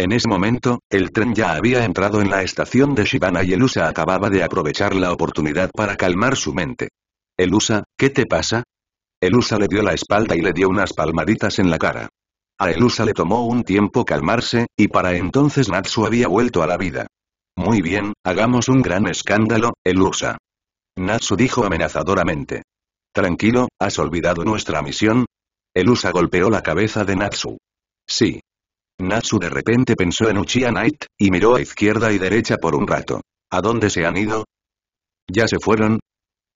En ese momento, el tren ya había entrado en la estación de Shibana y Elusa acababa de aprovechar la oportunidad para calmar su mente. Elusa, ¿qué te pasa? Elusa le dio la espalda y le dio unas palmaditas en la cara. A Elusa le tomó un tiempo calmarse, y para entonces Natsu había vuelto a la vida. Muy bien, hagamos un gran escándalo, Elusa. Natsu dijo amenazadoramente. Tranquilo, ¿has olvidado nuestra misión? Elusa golpeó la cabeza de Natsu. Sí, Natsu de repente pensó en Uchiha Knight, y miró a izquierda y derecha por un rato. ¿A dónde se han ido? ¿Ya se fueron?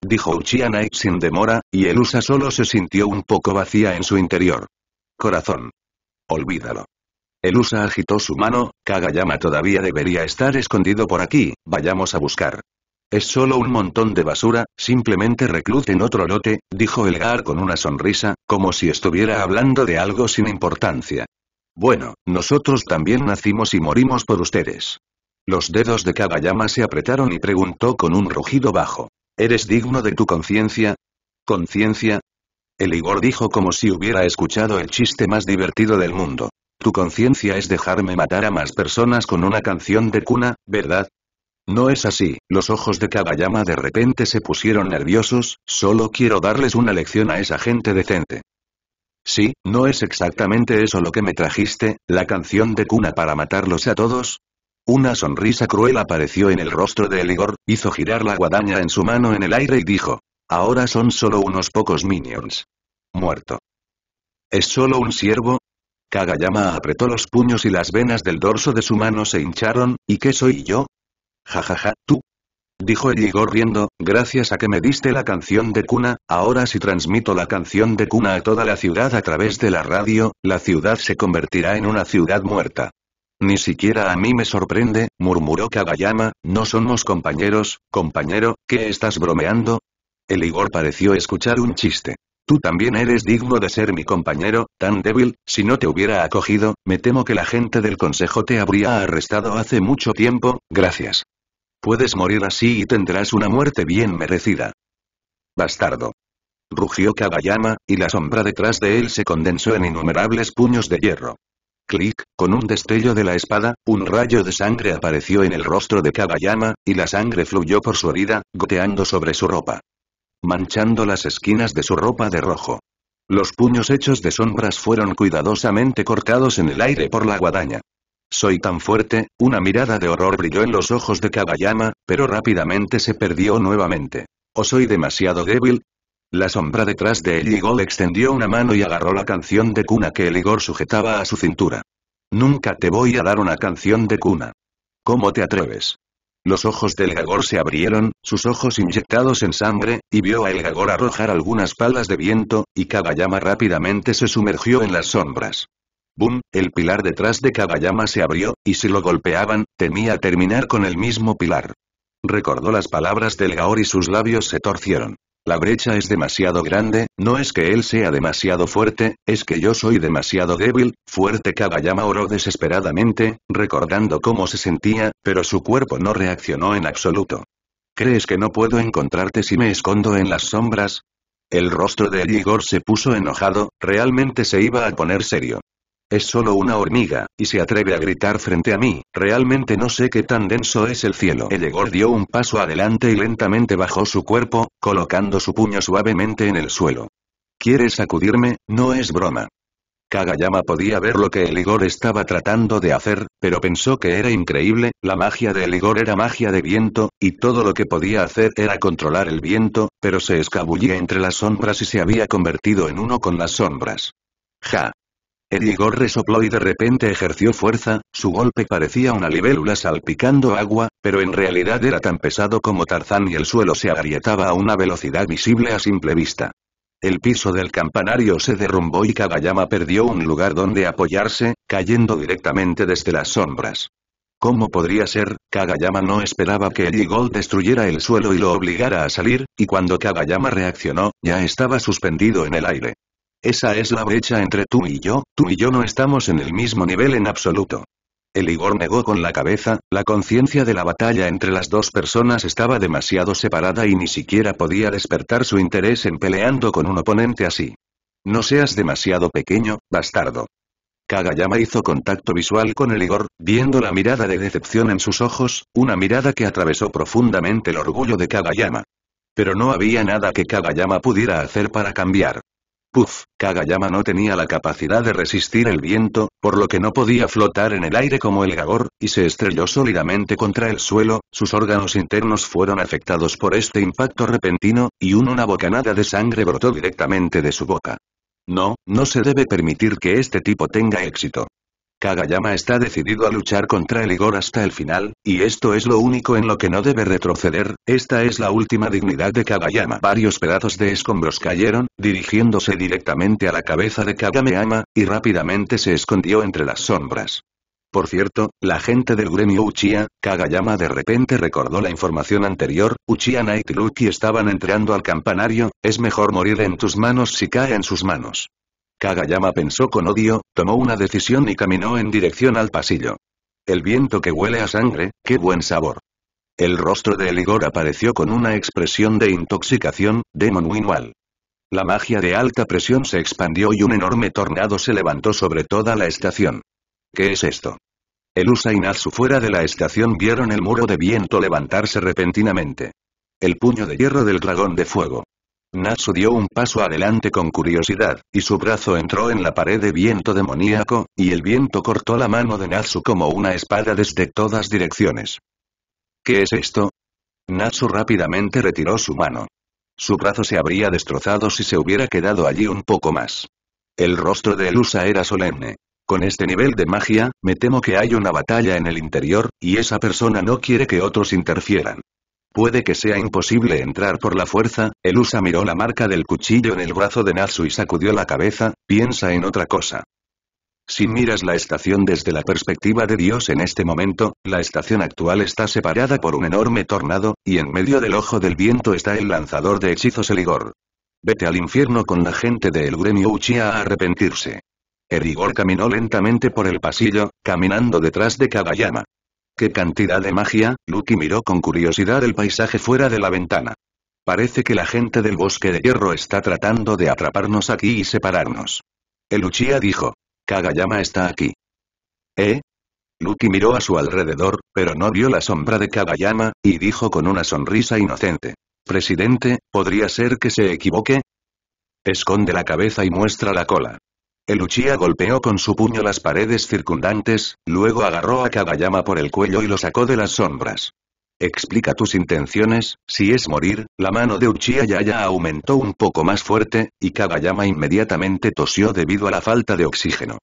Dijo Uchiha Knight sin demora, y el USA solo se sintió un poco vacía en su interior. Corazón. Olvídalo. El USA agitó su mano, Kagayama todavía debería estar escondido por aquí, vayamos a buscar. Es solo un montón de basura, simplemente recluten otro lote, dijo Elgar con una sonrisa, como si estuviera hablando de algo sin importancia. Bueno, nosotros también nacimos y morimos por ustedes. Los dedos de Kagayama se apretaron y preguntó con un rugido bajo. ¿Eres digno de tu conciencia? ¿Conciencia? El Igor dijo como si hubiera escuchado el chiste más divertido del mundo. Tu conciencia es dejarme matar a más personas con una canción de cuna, ¿verdad? No es así, los ojos de Kagayama de repente se pusieron nerviosos, solo quiero darles una lección a esa gente decente. Sí, ¿no es exactamente eso lo que me trajiste, la canción de cuna para matarlos a todos? Una sonrisa cruel apareció en el rostro de Eligor, hizo girar la guadaña en su mano en el aire y dijo, ahora son solo unos pocos minions. Muerto. ¿Es solo un siervo? Kagayama apretó los puños y las venas del dorso de su mano se hincharon, ¿y qué soy yo? Jajaja, ja, ja, tú, Dijo Igor riendo, gracias a que me diste la canción de cuna, ahora si transmito la canción de cuna a toda la ciudad a través de la radio, la ciudad se convertirá en una ciudad muerta. Ni siquiera a mí me sorprende, murmuró Kagayama, no somos compañeros, compañero, ¿qué estás bromeando? El Igor pareció escuchar un chiste. Tú también eres digno de ser mi compañero, tan débil, si no te hubiera acogido, me temo que la gente del consejo te habría arrestado hace mucho tiempo, gracias. Puedes morir así y tendrás una muerte bien merecida. Bastardo. Rugió Kabayama, y la sombra detrás de él se condensó en innumerables puños de hierro. Clic, con un destello de la espada, un rayo de sangre apareció en el rostro de Kagayama, y la sangre fluyó por su herida, goteando sobre su ropa. Manchando las esquinas de su ropa de rojo. Los puños hechos de sombras fueron cuidadosamente cortados en el aire por la guadaña. Soy tan fuerte, una mirada de horror brilló en los ojos de Kagayama, pero rápidamente se perdió nuevamente. ¿O soy demasiado débil? La sombra detrás de Eligor extendió una mano y agarró la canción de cuna que Eligor sujetaba a su cintura. Nunca te voy a dar una canción de cuna. ¿Cómo te atreves? Los ojos del Gagor se abrieron, sus ojos inyectados en sangre, y vio a El arrojar algunas palas de viento, y Kagayama rápidamente se sumergió en las sombras. ¡Bum! el pilar detrás de Kabayama se abrió, y si lo golpeaban, temía terminar con el mismo pilar. Recordó las palabras del Gaor y sus labios se torcieron. La brecha es demasiado grande, no es que él sea demasiado fuerte, es que yo soy demasiado débil, fuerte Kagayama oró desesperadamente, recordando cómo se sentía, pero su cuerpo no reaccionó en absoluto. ¿Crees que no puedo encontrarte si me escondo en las sombras? El rostro de Igor se puso enojado, realmente se iba a poner serio. Es solo una hormiga, y se atreve a gritar frente a mí, realmente no sé qué tan denso es el cielo. Eligor dio un paso adelante y lentamente bajó su cuerpo, colocando su puño suavemente en el suelo. ¿Quieres sacudirme? No es broma. Kagayama podía ver lo que Eligor estaba tratando de hacer, pero pensó que era increíble, la magia de Eligor era magia de viento, y todo lo que podía hacer era controlar el viento, pero se escabullía entre las sombras y se había convertido en uno con las sombras. Ja, Erigor resopló y de repente ejerció fuerza, su golpe parecía una libélula salpicando agua, pero en realidad era tan pesado como Tarzán y el suelo se agrietaba a una velocidad visible a simple vista. El piso del campanario se derrumbó y Kagayama perdió un lugar donde apoyarse, cayendo directamente desde las sombras. ¿Cómo podría ser? Kagayama no esperaba que el destruyera el suelo y lo obligara a salir, y cuando Kagayama reaccionó, ya estaba suspendido en el aire. Esa es la brecha entre tú y yo, tú y yo no estamos en el mismo nivel en absoluto. El Igor negó con la cabeza, la conciencia de la batalla entre las dos personas estaba demasiado separada y ni siquiera podía despertar su interés en peleando con un oponente así. No seas demasiado pequeño, bastardo. Kagayama hizo contacto visual con el Igor, viendo la mirada de decepción en sus ojos, una mirada que atravesó profundamente el orgullo de Kagayama. Pero no había nada que Kagayama pudiera hacer para cambiar. Puf, Kagayama no tenía la capacidad de resistir el viento, por lo que no podía flotar en el aire como el gagor, y se estrelló sólidamente contra el suelo, sus órganos internos fueron afectados por este impacto repentino, y una bocanada de sangre brotó directamente de su boca. No, no se debe permitir que este tipo tenga éxito. Kagayama está decidido a luchar contra el Igor hasta el final, y esto es lo único en lo que no debe retroceder, esta es la última dignidad de Kagayama. Varios pedazos de escombros cayeron, dirigiéndose directamente a la cabeza de Kagayama y rápidamente se escondió entre las sombras. Por cierto, la gente del gremio Uchiha, Kagayama de repente recordó la información anterior, Uchiha y estaban entrando al campanario, es mejor morir en tus manos si cae en sus manos. Kagayama pensó con odio, tomó una decisión y caminó en dirección al pasillo. El viento que huele a sangre, qué buen sabor. El rostro de Eligor apareció con una expresión de intoxicación, Demon La magia de alta presión se expandió y un enorme tornado se levantó sobre toda la estación. ¿Qué es esto? El y fuera de la estación vieron el muro de viento levantarse repentinamente. El puño de hierro del dragón de fuego. Natsu dio un paso adelante con curiosidad, y su brazo entró en la pared de viento demoníaco, y el viento cortó la mano de Natsu como una espada desde todas direcciones. ¿Qué es esto? Natsu rápidamente retiró su mano. Su brazo se habría destrozado si se hubiera quedado allí un poco más. El rostro de Elusa era solemne. Con este nivel de magia, me temo que hay una batalla en el interior, y esa persona no quiere que otros interfieran. Puede que sea imposible entrar por la fuerza, Elusa miró la marca del cuchillo en el brazo de Natsu y sacudió la cabeza, piensa en otra cosa. Si miras la estación desde la perspectiva de Dios en este momento, la estación actual está separada por un enorme tornado, y en medio del ojo del viento está el lanzador de hechizos Eligor. Vete al infierno con la gente del gremio Uchiha a arrepentirse. Eligor caminó lentamente por el pasillo, caminando detrás de Kagayama. ¡Qué cantidad de magia! Luki miró con curiosidad el paisaje fuera de la ventana. Parece que la gente del bosque de hierro está tratando de atraparnos aquí y separarnos. El Uchiha dijo. Kagayama está aquí. ¿Eh? Luki miró a su alrededor, pero no vio la sombra de Kagayama, y dijo con una sonrisa inocente. Presidente, ¿podría ser que se equivoque? Esconde la cabeza y muestra la cola. El Uchiha golpeó con su puño las paredes circundantes, luego agarró a Kagayama por el cuello y lo sacó de las sombras. Explica tus intenciones, si es morir, la mano de Uchiha Yaya aumentó un poco más fuerte, y Kagayama inmediatamente tosió debido a la falta de oxígeno.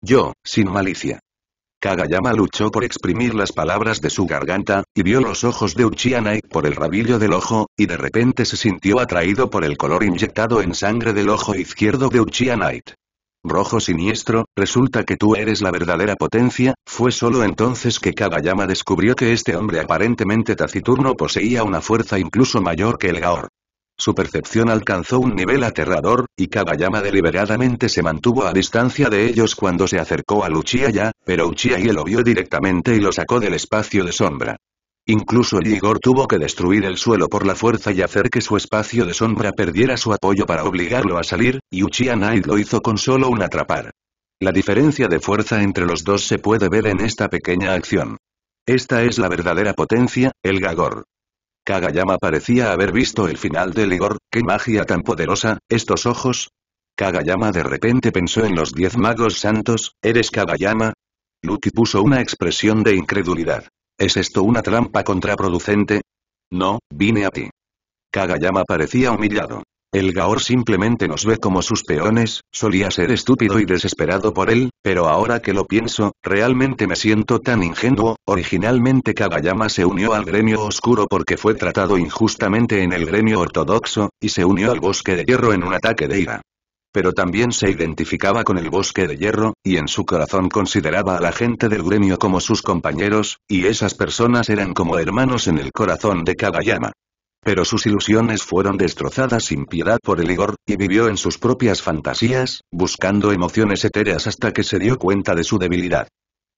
Yo, sin malicia. Kagayama luchó por exprimir las palabras de su garganta, y vio los ojos de Uchiha Knight por el rabillo del ojo, y de repente se sintió atraído por el color inyectado en sangre del ojo izquierdo de Uchiha Knight. Rojo Siniestro, resulta que tú eres la verdadera potencia, fue solo entonces que Kabayama descubrió que este hombre aparentemente taciturno poseía una fuerza incluso mayor que el Gaor. Su percepción alcanzó un nivel aterrador, y Kabayama deliberadamente se mantuvo a distancia de ellos cuando se acercó a Uchiha ya, pero Uchiha lo vio directamente y lo sacó del espacio de sombra. Incluso el Igor tuvo que destruir el suelo por la fuerza y hacer que su espacio de sombra perdiera su apoyo para obligarlo a salir, y Uchiha lo hizo con solo un atrapar. La diferencia de fuerza entre los dos se puede ver en esta pequeña acción. Esta es la verdadera potencia, el Gagor. Kagayama parecía haber visto el final del Igor, qué magia tan poderosa, estos ojos. Kagayama de repente pensó en los diez magos santos, ¿eres Kagayama? Luki puso una expresión de incredulidad. ¿Es esto una trampa contraproducente? No, vine a ti. Kagayama parecía humillado. El Gaor simplemente nos ve como sus peones, solía ser estúpido y desesperado por él, pero ahora que lo pienso, realmente me siento tan ingenuo, originalmente Kagayama se unió al gremio oscuro porque fue tratado injustamente en el gremio ortodoxo, y se unió al bosque de hierro en un ataque de ira. Pero también se identificaba con el bosque de hierro, y en su corazón consideraba a la gente del gremio como sus compañeros, y esas personas eran como hermanos en el corazón de Kagayama. Pero sus ilusiones fueron destrozadas sin piedad por el Igor, y vivió en sus propias fantasías, buscando emociones etéreas hasta que se dio cuenta de su debilidad.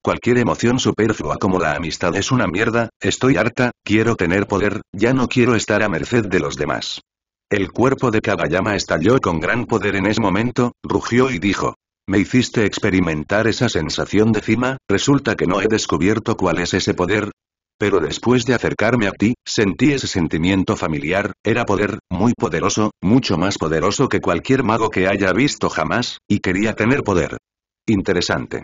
Cualquier emoción superflua como la amistad es una mierda, estoy harta, quiero tener poder, ya no quiero estar a merced de los demás. El cuerpo de Kagayama estalló con gran poder en ese momento, rugió y dijo. Me hiciste experimentar esa sensación de cima, resulta que no he descubierto cuál es ese poder. Pero después de acercarme a ti, sentí ese sentimiento familiar, era poder, muy poderoso, mucho más poderoso que cualquier mago que haya visto jamás, y quería tener poder. Interesante.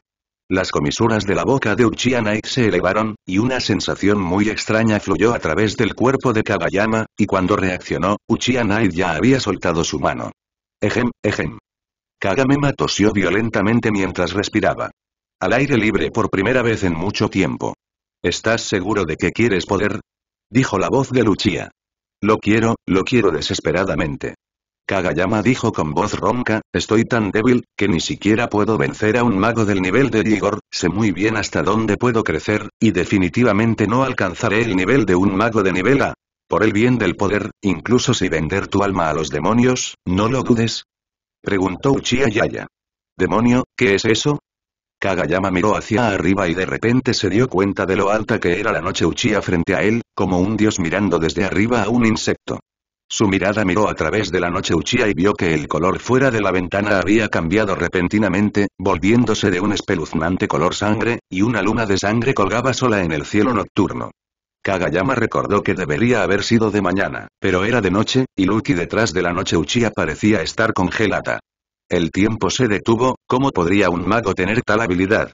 Las comisuras de la boca de Uchiha se elevaron, y una sensación muy extraña fluyó a través del cuerpo de Kabayama, y cuando reaccionó, Uchiha ya había soltado su mano. Ejem, ejem. Kagame tosió violentamente mientras respiraba. Al aire libre por primera vez en mucho tiempo. ¿Estás seguro de que quieres poder? Dijo la voz de Luchia. Lo quiero, lo quiero desesperadamente. Kagayama dijo con voz ronca, estoy tan débil, que ni siquiera puedo vencer a un mago del nivel de Igor, sé muy bien hasta dónde puedo crecer, y definitivamente no alcanzaré el nivel de un mago de nivel A. Por el bien del poder, incluso si vender tu alma a los demonios, no lo dudes. Preguntó Uchiha Yaya. ¿Demonio, qué es eso? Kagayama miró hacia arriba y de repente se dio cuenta de lo alta que era la noche Uchiha frente a él, como un dios mirando desde arriba a un insecto. Su mirada miró a través de la noche uchia y vio que el color fuera de la ventana había cambiado repentinamente, volviéndose de un espeluznante color sangre, y una luna de sangre colgaba sola en el cielo nocturno. Kagayama recordó que debería haber sido de mañana, pero era de noche, y Lucky detrás de la noche uchia parecía estar congelada. El tiempo se detuvo, ¿cómo podría un mago tener tal habilidad?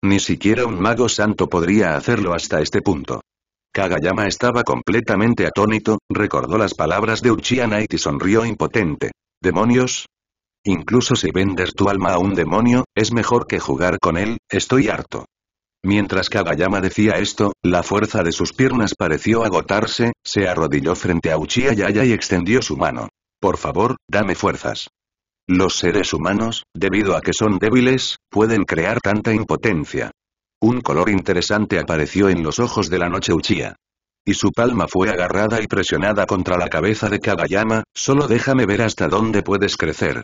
Ni siquiera un mago santo podría hacerlo hasta este punto. Kagayama estaba completamente atónito, recordó las palabras de Uchiha Knight y sonrió impotente. ¿Demonios? Incluso si vendes tu alma a un demonio, es mejor que jugar con él, estoy harto. Mientras Kagayama decía esto, la fuerza de sus piernas pareció agotarse, se arrodilló frente a Uchiha Yaya y extendió su mano. Por favor, dame fuerzas. Los seres humanos, debido a que son débiles, pueden crear tanta impotencia. Un color interesante apareció en los ojos de la noche Uchiha. Y su palma fue agarrada y presionada contra la cabeza de Kagayama, solo déjame ver hasta dónde puedes crecer.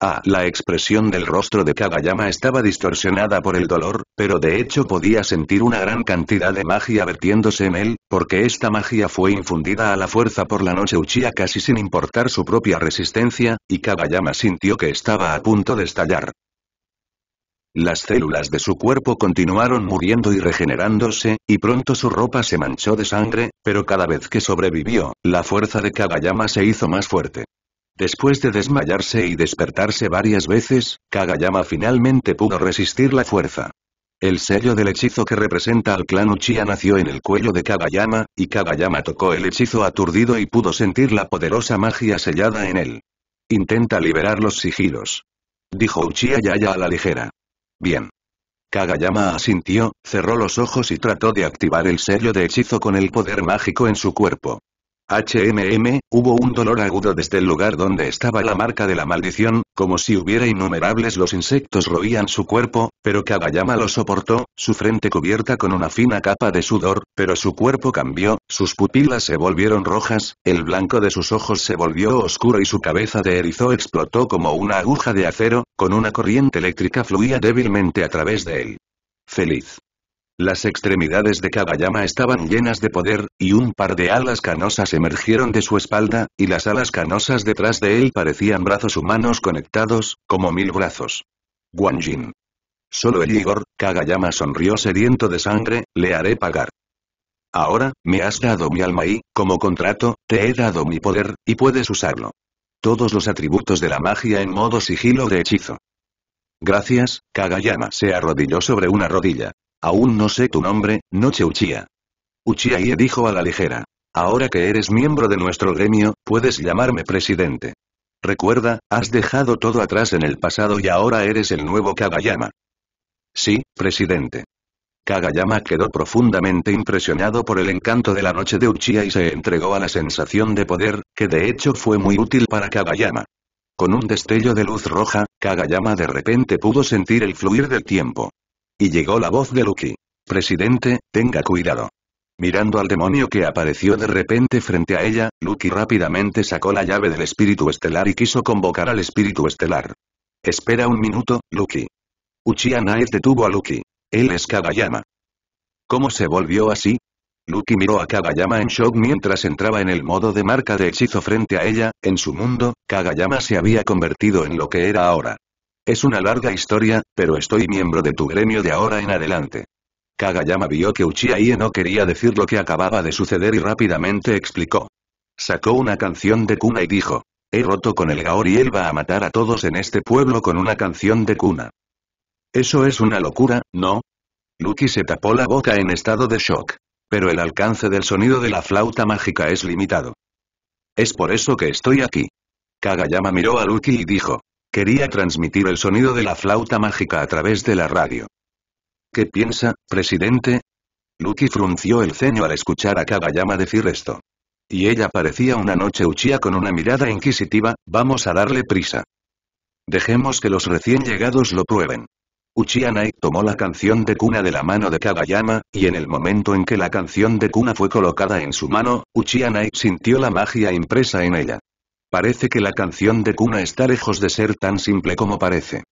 Ah, la expresión del rostro de Kagayama estaba distorsionada por el dolor, pero de hecho podía sentir una gran cantidad de magia vertiéndose en él, porque esta magia fue infundida a la fuerza por la noche Uchiha casi sin importar su propia resistencia, y Kagayama sintió que estaba a punto de estallar. Las células de su cuerpo continuaron muriendo y regenerándose, y pronto su ropa se manchó de sangre, pero cada vez que sobrevivió, la fuerza de Kagayama se hizo más fuerte. Después de desmayarse y despertarse varias veces, Kagayama finalmente pudo resistir la fuerza. El sello del hechizo que representa al clan Uchiha nació en el cuello de Kagayama, y Kagayama tocó el hechizo aturdido y pudo sentir la poderosa magia sellada en él. Intenta liberar los sigilos. Dijo Uchiha Yaya a la ligera. Bien. Kagayama asintió, cerró los ojos y trató de activar el sello de hechizo con el poder mágico en su cuerpo. HMM, hubo un dolor agudo desde el lugar donde estaba la marca de la maldición, como si hubiera innumerables los insectos roían su cuerpo, pero Kagayama lo soportó, su frente cubierta con una fina capa de sudor, pero su cuerpo cambió, sus pupilas se volvieron rojas, el blanco de sus ojos se volvió oscuro y su cabeza de erizo explotó como una aguja de acero, con una corriente eléctrica fluía débilmente a través de él. Feliz. Las extremidades de Kagayama estaban llenas de poder, y un par de alas canosas emergieron de su espalda, y las alas canosas detrás de él parecían brazos humanos conectados, como mil brazos. Guanjin. Solo el Igor, Kagayama sonrió sediento de sangre, le haré pagar. Ahora, me has dado mi alma y, como contrato, te he dado mi poder, y puedes usarlo. Todos los atributos de la magia en modo sigilo de hechizo. Gracias, Kagayama se arrodilló sobre una rodilla. Aún no sé tu nombre, Noche Uchiha. Uchiha Ie dijo a la ligera. Ahora que eres miembro de nuestro gremio, puedes llamarme presidente. Recuerda, has dejado todo atrás en el pasado y ahora eres el nuevo Kagayama. Sí, presidente. Kagayama quedó profundamente impresionado por el encanto de la noche de Uchiha y se entregó a la sensación de poder, que de hecho fue muy útil para Kagayama. Con un destello de luz roja, Kagayama de repente pudo sentir el fluir del tiempo. Y llegó la voz de Lucky. Presidente, tenga cuidado. Mirando al demonio que apareció de repente frente a ella, Lucky rápidamente sacó la llave del espíritu estelar y quiso convocar al espíritu estelar. Espera un minuto, Lucky. Uchiha detuvo a Lucky. Él es Kagayama. ¿Cómo se volvió así? Lucky miró a Kagayama en shock mientras entraba en el modo de marca de hechizo frente a ella, en su mundo, Kagayama se había convertido en lo que era ahora. Es una larga historia, pero estoy miembro de tu gremio de ahora en adelante. Kagayama vio que Uchiha Ie no quería decir lo que acababa de suceder y rápidamente explicó. Sacó una canción de cuna y dijo. He roto con el Gaor y él va a matar a todos en este pueblo con una canción de cuna. Eso es una locura, ¿no? Luki se tapó la boca en estado de shock. Pero el alcance del sonido de la flauta mágica es limitado. Es por eso que estoy aquí. Kagayama miró a Luki y dijo. Quería transmitir el sonido de la flauta mágica a través de la radio. ¿Qué piensa, presidente? Lucky frunció el ceño al escuchar a Kagayama decir esto. Y ella parecía una noche Uchiha con una mirada inquisitiva, vamos a darle prisa. Dejemos que los recién llegados lo prueben. Uchiha tomó la canción de cuna de la mano de Kagayama, y en el momento en que la canción de cuna fue colocada en su mano, Uchiha sintió la magia impresa en ella. Parece que la canción de Kuna está lejos de ser tan simple como parece.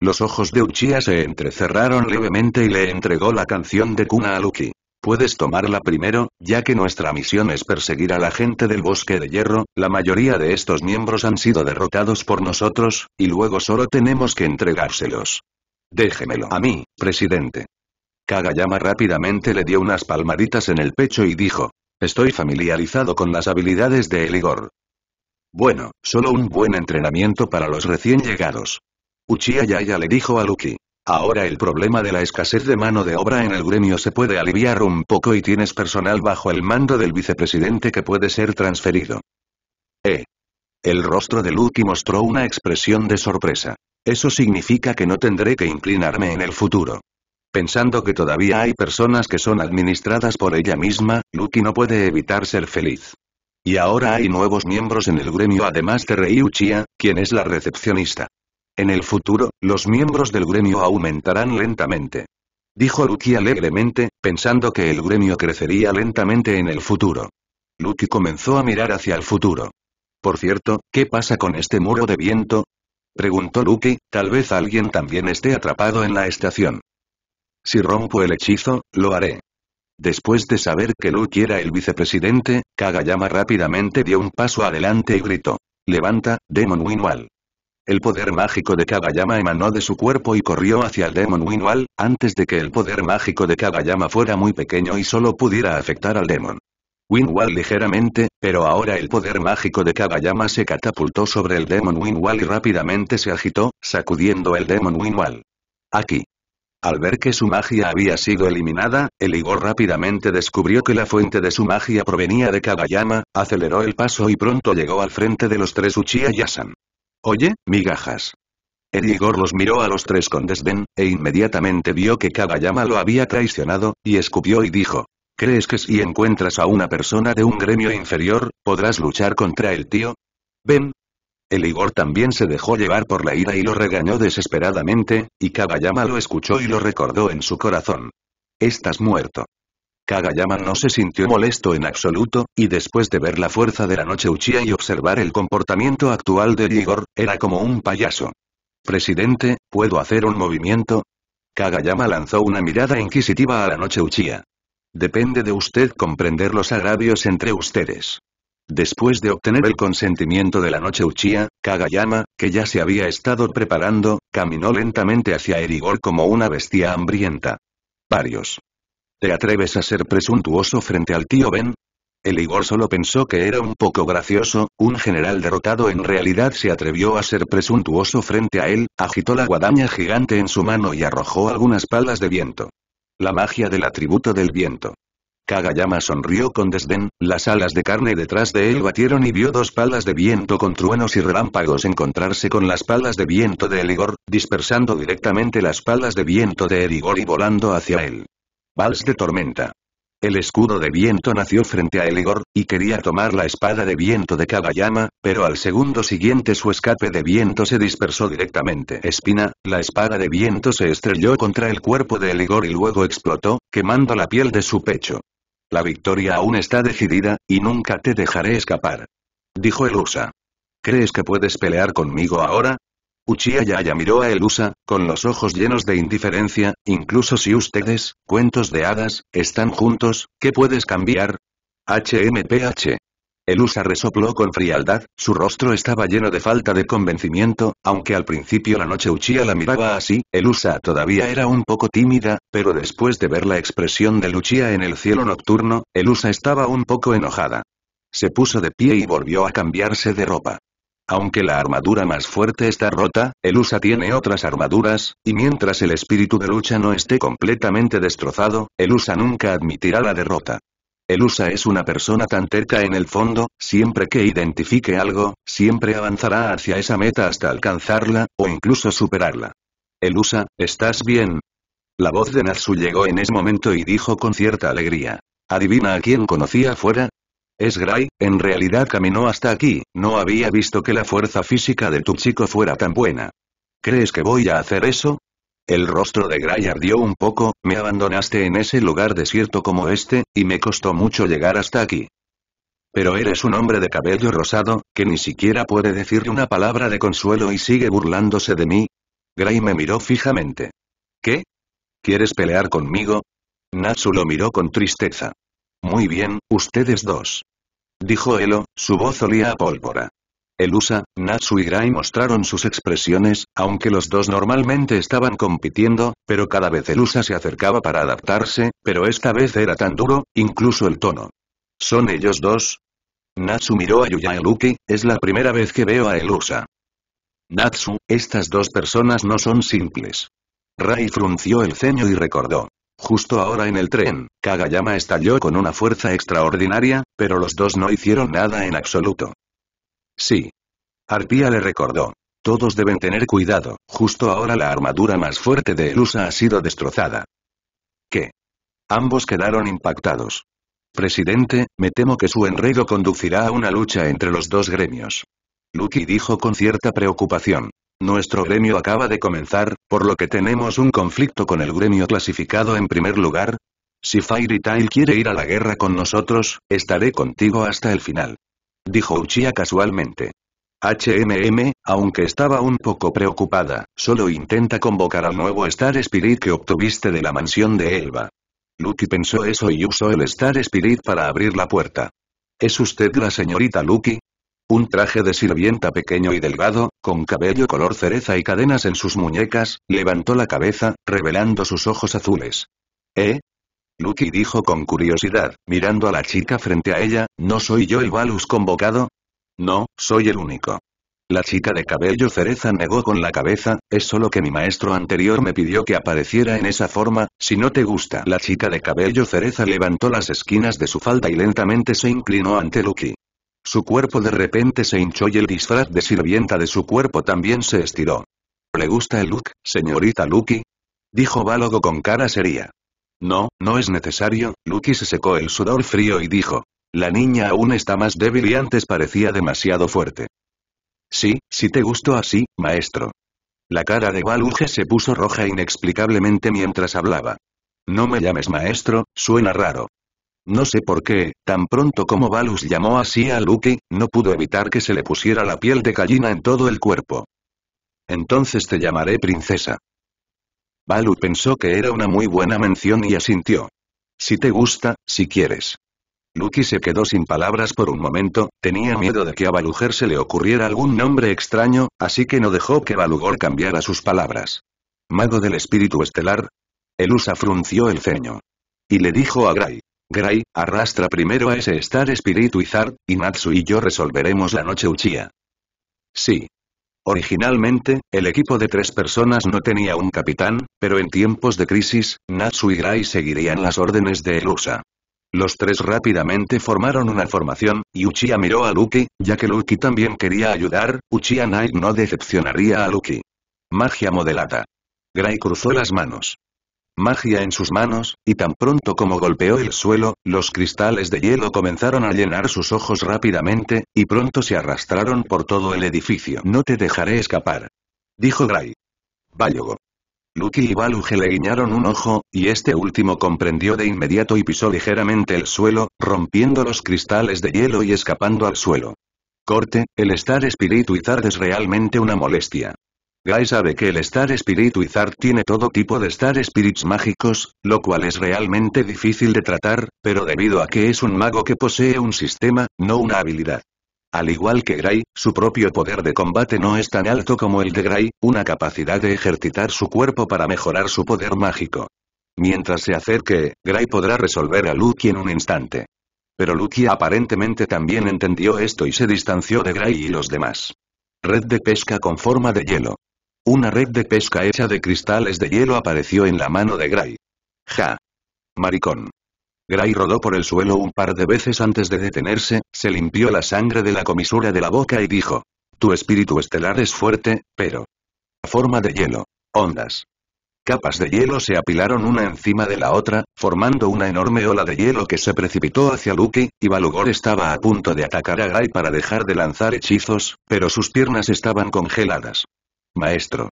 Los ojos de Uchiha se entrecerraron levemente y le entregó la canción de Kuna a Luki. Puedes tomarla primero, ya que nuestra misión es perseguir a la gente del bosque de hierro, la mayoría de estos miembros han sido derrotados por nosotros, y luego solo tenemos que entregárselos. Déjemelo a mí, presidente. Kagayama rápidamente le dio unas palmaditas en el pecho y dijo, estoy familiarizado con las habilidades de Eligor. Bueno, solo un buen entrenamiento para los recién llegados. Uchiha Yaya le dijo a Luki. Ahora el problema de la escasez de mano de obra en el gremio se puede aliviar un poco y tienes personal bajo el mando del vicepresidente que puede ser transferido. Eh. El rostro de Lucky mostró una expresión de sorpresa. Eso significa que no tendré que inclinarme en el futuro. Pensando que todavía hay personas que son administradas por ella misma, Luki no puede evitar ser feliz. Y ahora hay nuevos miembros en el gremio además de Rei Uchiha, quien es la recepcionista. En el futuro, los miembros del gremio aumentarán lentamente. Dijo Luki alegremente, pensando que el gremio crecería lentamente en el futuro. Luki comenzó a mirar hacia el futuro. Por cierto, ¿qué pasa con este muro de viento? Preguntó Luki, tal vez alguien también esté atrapado en la estación. Si rompo el hechizo, lo haré. Después de saber que Luke era el vicepresidente, Kagayama rápidamente dio un paso adelante y gritó. Levanta, Demon Winwall. El poder mágico de Kagayama emanó de su cuerpo y corrió hacia el Demon Winwall, antes de que el poder mágico de Kagayama fuera muy pequeño y solo pudiera afectar al Demon. Winwall ligeramente, pero ahora el poder mágico de Kagayama se catapultó sobre el Demon Winwall y rápidamente se agitó, sacudiendo el Demon Winwall. Aquí. Al ver que su magia había sido eliminada, el Igor rápidamente descubrió que la fuente de su magia provenía de Kagayama, aceleró el paso y pronto llegó al frente de los tres Uchiha Yasan. Oye, migajas. El Igor los miró a los tres con desdén, e inmediatamente vio que Kagayama lo había traicionado, y escupió y dijo. ¿Crees que si encuentras a una persona de un gremio inferior, podrás luchar contra el tío? Ven, el Igor también se dejó llevar por la ira y lo regañó desesperadamente, y Kagayama lo escuchó y lo recordó en su corazón. Estás muerto. Kagayama no se sintió molesto en absoluto, y después de ver la fuerza de la noche Uchiha y observar el comportamiento actual de Igor, era como un payaso. Presidente, ¿puedo hacer un movimiento? Kagayama lanzó una mirada inquisitiva a la noche Uchiha. Depende de usted comprender los agravios entre ustedes. Después de obtener el consentimiento de la noche Uchiha, Kagayama, que ya se había estado preparando, caminó lentamente hacia Erigor como una bestia hambrienta. Varios. ¿Te atreves a ser presuntuoso frente al tío Ben? El Igor solo pensó que era un poco gracioso, un general derrotado en realidad se atrevió a ser presuntuoso frente a él, agitó la guadaña gigante en su mano y arrojó algunas palas de viento. La magia del atributo del viento. Kagayama sonrió con desdén, las alas de carne detrás de él batieron y vio dos palas de viento con truenos y relámpagos encontrarse con las palas de viento de Eligor, dispersando directamente las palas de viento de Eligor y volando hacia él. Vals de tormenta. El escudo de viento nació frente a Eligor, y quería tomar la espada de viento de Kagayama, pero al segundo siguiente su escape de viento se dispersó directamente. Espina, la espada de viento se estrelló contra el cuerpo de Eligor y luego explotó, quemando la piel de su pecho. La victoria aún está decidida, y nunca te dejaré escapar. Dijo Elusa. ¿Crees que puedes pelear conmigo ahora? Uchiha Yaya miró a Elusa, con los ojos llenos de indiferencia, incluso si ustedes, cuentos de hadas, están juntos, ¿qué puedes cambiar? HMPH. Elusa resopló con frialdad, su rostro estaba lleno de falta de convencimiento, aunque al principio la noche Uchiha la miraba así, Elusa todavía era un poco tímida, pero después de ver la expresión de Luchia en el cielo nocturno, Elusa estaba un poco enojada. Se puso de pie y volvió a cambiarse de ropa. Aunque la armadura más fuerte está rota, Elusa tiene otras armaduras, y mientras el espíritu de lucha no esté completamente destrozado, Elusa nunca admitirá la derrota. Elusa es una persona tan terca en el fondo, siempre que identifique algo, siempre avanzará hacia esa meta hasta alcanzarla, o incluso superarla. Elusa, ¿estás bien? La voz de Natsu llegó en ese momento y dijo con cierta alegría. ¿Adivina a quién conocía fuera? Es Gray, en realidad caminó hasta aquí, no había visto que la fuerza física de tu chico fuera tan buena. ¿Crees que voy a hacer eso? El rostro de Gray ardió un poco, me abandonaste en ese lugar desierto como este, y me costó mucho llegar hasta aquí. Pero eres un hombre de cabello rosado, que ni siquiera puede decir una palabra de consuelo y sigue burlándose de mí. Gray me miró fijamente. ¿Qué? ¿Quieres pelear conmigo? Natsu lo miró con tristeza. Muy bien, ustedes dos. Dijo Elo, su voz olía a pólvora. Elusa, Natsu y Gray mostraron sus expresiones, aunque los dos normalmente estaban compitiendo, pero cada vez Elusa se acercaba para adaptarse, pero esta vez era tan duro, incluso el tono. ¿Son ellos dos? Natsu miró a Yuya Luki, es la primera vez que veo a Elusa. Natsu, estas dos personas no son simples. Ray frunció el ceño y recordó. Justo ahora en el tren, Kagayama estalló con una fuerza extraordinaria, pero los dos no hicieron nada en absoluto. Sí. Arpía le recordó. Todos deben tener cuidado, justo ahora la armadura más fuerte de Elusa ha sido destrozada. ¿Qué? Ambos quedaron impactados. Presidente, me temo que su enredo conducirá a una lucha entre los dos gremios. Lucky dijo con cierta preocupación. Nuestro gremio acaba de comenzar, por lo que tenemos un conflicto con el gremio clasificado en primer lugar. Si Fairy Tail quiere ir a la guerra con nosotros, estaré contigo hasta el final dijo Uchia casualmente. HMM, aunque estaba un poco preocupada, solo intenta convocar al nuevo Star Spirit que obtuviste de la mansión de Elba. Lucky pensó eso y usó el Star Spirit para abrir la puerta. ¿Es usted la señorita Lucky? Un traje de sirvienta pequeño y delgado, con cabello color cereza y cadenas en sus muñecas, levantó la cabeza, revelando sus ojos azules. ¿Eh? Lucky dijo con curiosidad, mirando a la chica frente a ella, ¿no soy yo el balus convocado? No, soy el único. La chica de cabello cereza negó con la cabeza, es solo que mi maestro anterior me pidió que apareciera en esa forma, si no te gusta. La chica de cabello cereza levantó las esquinas de su falda y lentamente se inclinó ante Lucky. Su cuerpo de repente se hinchó y el disfraz de sirvienta de su cuerpo también se estiró. ¿Le gusta el look, señorita Lucky? Dijo Válogo con cara seria. No, no es necesario, Lucky se secó el sudor frío y dijo. La niña aún está más débil y antes parecía demasiado fuerte. Sí, si te gustó así, maestro. La cara de Baluje se puso roja inexplicablemente mientras hablaba. No me llames maestro, suena raro. No sé por qué, tan pronto como Balus llamó así a Lucky, no pudo evitar que se le pusiera la piel de gallina en todo el cuerpo. Entonces te llamaré princesa. Balu pensó que era una muy buena mención y asintió. Si te gusta, si quieres. Luki se quedó sin palabras por un momento, tenía miedo de que a Baluger se le ocurriera algún nombre extraño, así que no dejó que Balugor cambiara sus palabras. ¿Mago del espíritu estelar? Elusa frunció el ceño. Y le dijo a Gray. Gray, arrastra primero a ese Star Spirit Wizard, y Matsu y yo resolveremos la noche Uchiha. Sí. Originalmente, el equipo de tres personas no tenía un capitán, pero en tiempos de crisis, Natsu y Gray seguirían las órdenes de Elusa. Los tres rápidamente formaron una formación, y Uchiha miró a Luki, ya que Luki también quería ayudar, Uchiha Knight no decepcionaría a Luki. Magia modelada. Gray cruzó las manos magia en sus manos, y tan pronto como golpeó el suelo, los cristales de hielo comenzaron a llenar sus ojos rápidamente, y pronto se arrastraron por todo el edificio. No te dejaré escapar. Dijo Gray. Vayogo. Lucky y Baluge le guiñaron un ojo, y este último comprendió de inmediato y pisó ligeramente el suelo, rompiendo los cristales de hielo y escapando al suelo. Corte, el estar espíritu es realmente una molestia. Gray sabe que el Star Spirit Wizard tiene todo tipo de Star Spirits mágicos, lo cual es realmente difícil de tratar, pero debido a que es un mago que posee un sistema, no una habilidad. Al igual que Gray, su propio poder de combate no es tan alto como el de Gray, una capacidad de ejercitar su cuerpo para mejorar su poder mágico. Mientras se acerque, Gray podrá resolver a Lucky en un instante. Pero Lucky aparentemente también entendió esto y se distanció de Gray y los demás. Red de pesca con forma de hielo. Una red de pesca hecha de cristales de hielo apareció en la mano de Gray. ¡Ja! Maricón. Gray rodó por el suelo un par de veces antes de detenerse, se limpió la sangre de la comisura de la boca y dijo. Tu espíritu estelar es fuerte, pero... Forma de hielo. Ondas. Capas de hielo se apilaron una encima de la otra, formando una enorme ola de hielo que se precipitó hacia Lucky, y Balugor estaba a punto de atacar a Gray para dejar de lanzar hechizos, pero sus piernas estaban congeladas. Maestro.